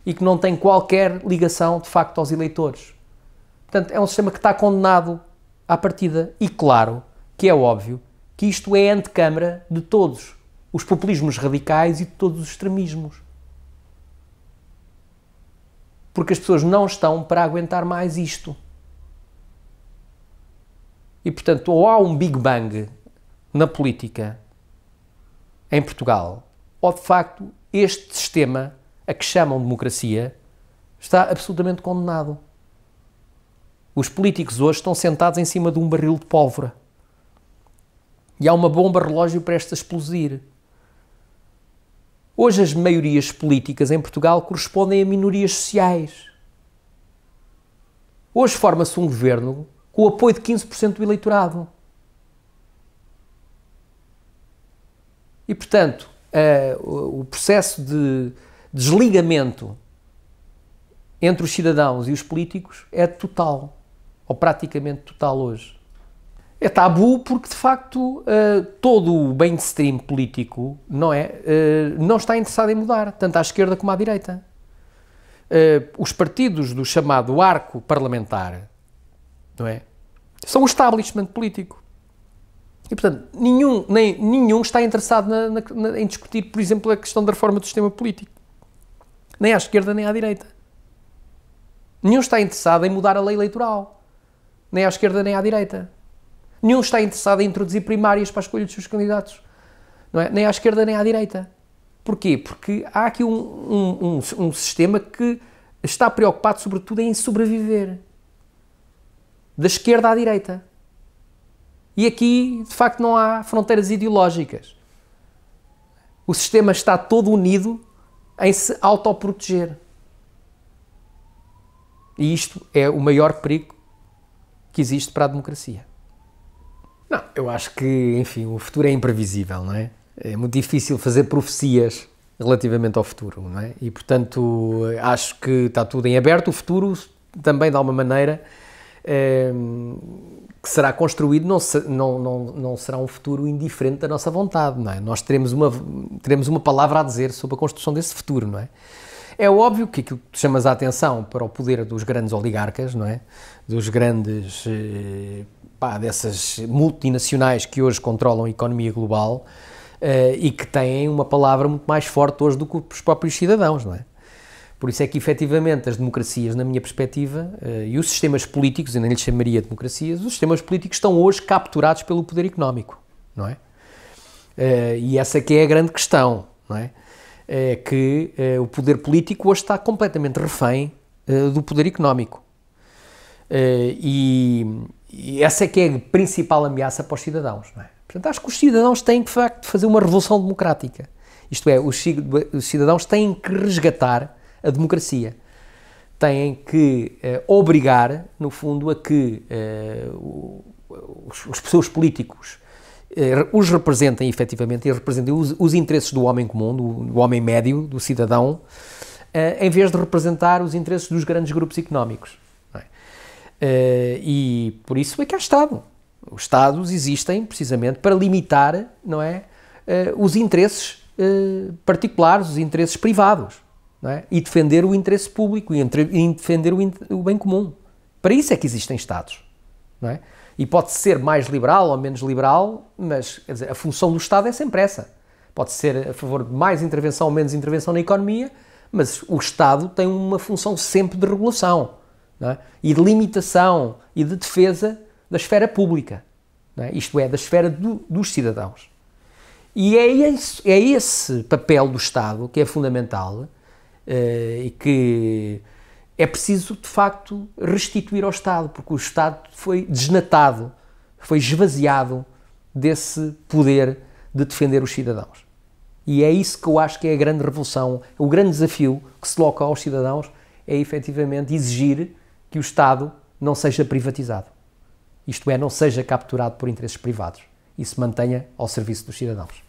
e que não tem qualquer ligação, de facto, aos eleitores. Portanto, é um sistema que está condenado à partida. E claro que é óbvio que isto é antecâmara de todos os populismos radicais e de todos os extremismos. Porque as pessoas não estão para aguentar mais isto. E, portanto, ou há um Big Bang na política em Portugal, ou de facto este sistema a que chamam democracia está absolutamente condenado. Os políticos hoje estão sentados em cima de um barril de pólvora. E há uma bomba relógio prestes a explodir. Hoje as maiorias políticas em Portugal correspondem a minorias sociais. Hoje forma-se um governo com o apoio de 15% do eleitorado. E, portanto, uh, o processo de desligamento entre os cidadãos e os políticos é total ou praticamente total hoje. É tabu porque, de facto, uh, todo o mainstream político não, é, uh, não está interessado em mudar, tanto à esquerda como à direita. Uh, os partidos do chamado arco parlamentar, não é? São o establishment político. E, portanto, nenhum, nem, nenhum está interessado na, na, na, em discutir, por exemplo, a questão da reforma do sistema político. Nem à esquerda, nem à direita. Nenhum está interessado em mudar a lei eleitoral nem à esquerda nem à direita. Nenhum está interessado em introduzir primárias para a escolha dos seus candidatos, não é? nem à esquerda nem à direita. Porquê? Porque há aqui um, um, um, um sistema que está preocupado, sobretudo, em sobreviver da esquerda à direita. E aqui, de facto, não há fronteiras ideológicas. O sistema está todo unido em se autoproteger. E isto é o maior perigo que existe para a democracia. Não, eu acho que, enfim, o futuro é imprevisível, não é? É muito difícil fazer profecias relativamente ao futuro, não é? E, portanto, acho que está tudo em aberto. O futuro também, de alguma maneira, é, que será construído não, se, não, não, não será um futuro indiferente da nossa vontade, não é? Nós teremos uma, teremos uma palavra a dizer sobre a construção desse futuro, não é? É óbvio que aquilo que chamas a atenção para o poder dos grandes oligarcas, não é? Dos grandes, eh, pá, dessas multinacionais que hoje controlam a economia global eh, e que têm uma palavra muito mais forte hoje do que os próprios cidadãos, não é? Por isso é que, efetivamente, as democracias, na minha perspectiva, eh, e os sistemas políticos, ainda lhes chamaria democracias, os sistemas políticos estão hoje capturados pelo poder económico, não é? E essa que é a grande questão, não é? é que é, o poder político hoje está completamente refém é, do poder económico. É, e, e, essa é que é a principal ameaça para os cidadãos. É? Portanto, acho que os cidadãos têm, de facto, de fazer uma revolução democrática. Isto é, os, os cidadãos têm que resgatar a democracia. Têm que obrigar, no fundo, a que os, os seus políticos eh, os representem efetivamente e representem os, os, interesses do homem comum, do, do homem médio, do cidadão, eh, em vez de representar os interesses dos grandes grupos económicos. É? Eh, e por isso é que há Estado. Os Estados existem precisamente para limitar não é, os interesses particulares, os interesses privados, não é? e defender o interesse público e, defender o, o bem comum. Para isso é que existem Estados. Não é? E pode ser mais liberal ou menos liberal, mas dizer, a função do Estado é sempre essa. Pode ser a favor de mais intervenção ou menos intervenção na economia, mas o Estado tem uma função sempre de regulação é? e de limitação e de defesa da esfera pública, é? isto é, da esfera do, dos cidadãos. E é esse, é esse papel do Estado que é fundamental eh, e que é preciso, de facto, restituir ao Estado, porque o Estado foi desnatado, foi esvaziado desse poder de defender os cidadãos. E é isso que eu acho que é a grande revolução, o grande desafio que se coloca aos cidadãos é efetivamente exigir que o Estado não seja privatizado. Isto é, não seja capturado por interesses privados e se mantenha ao serviço dos cidadãos.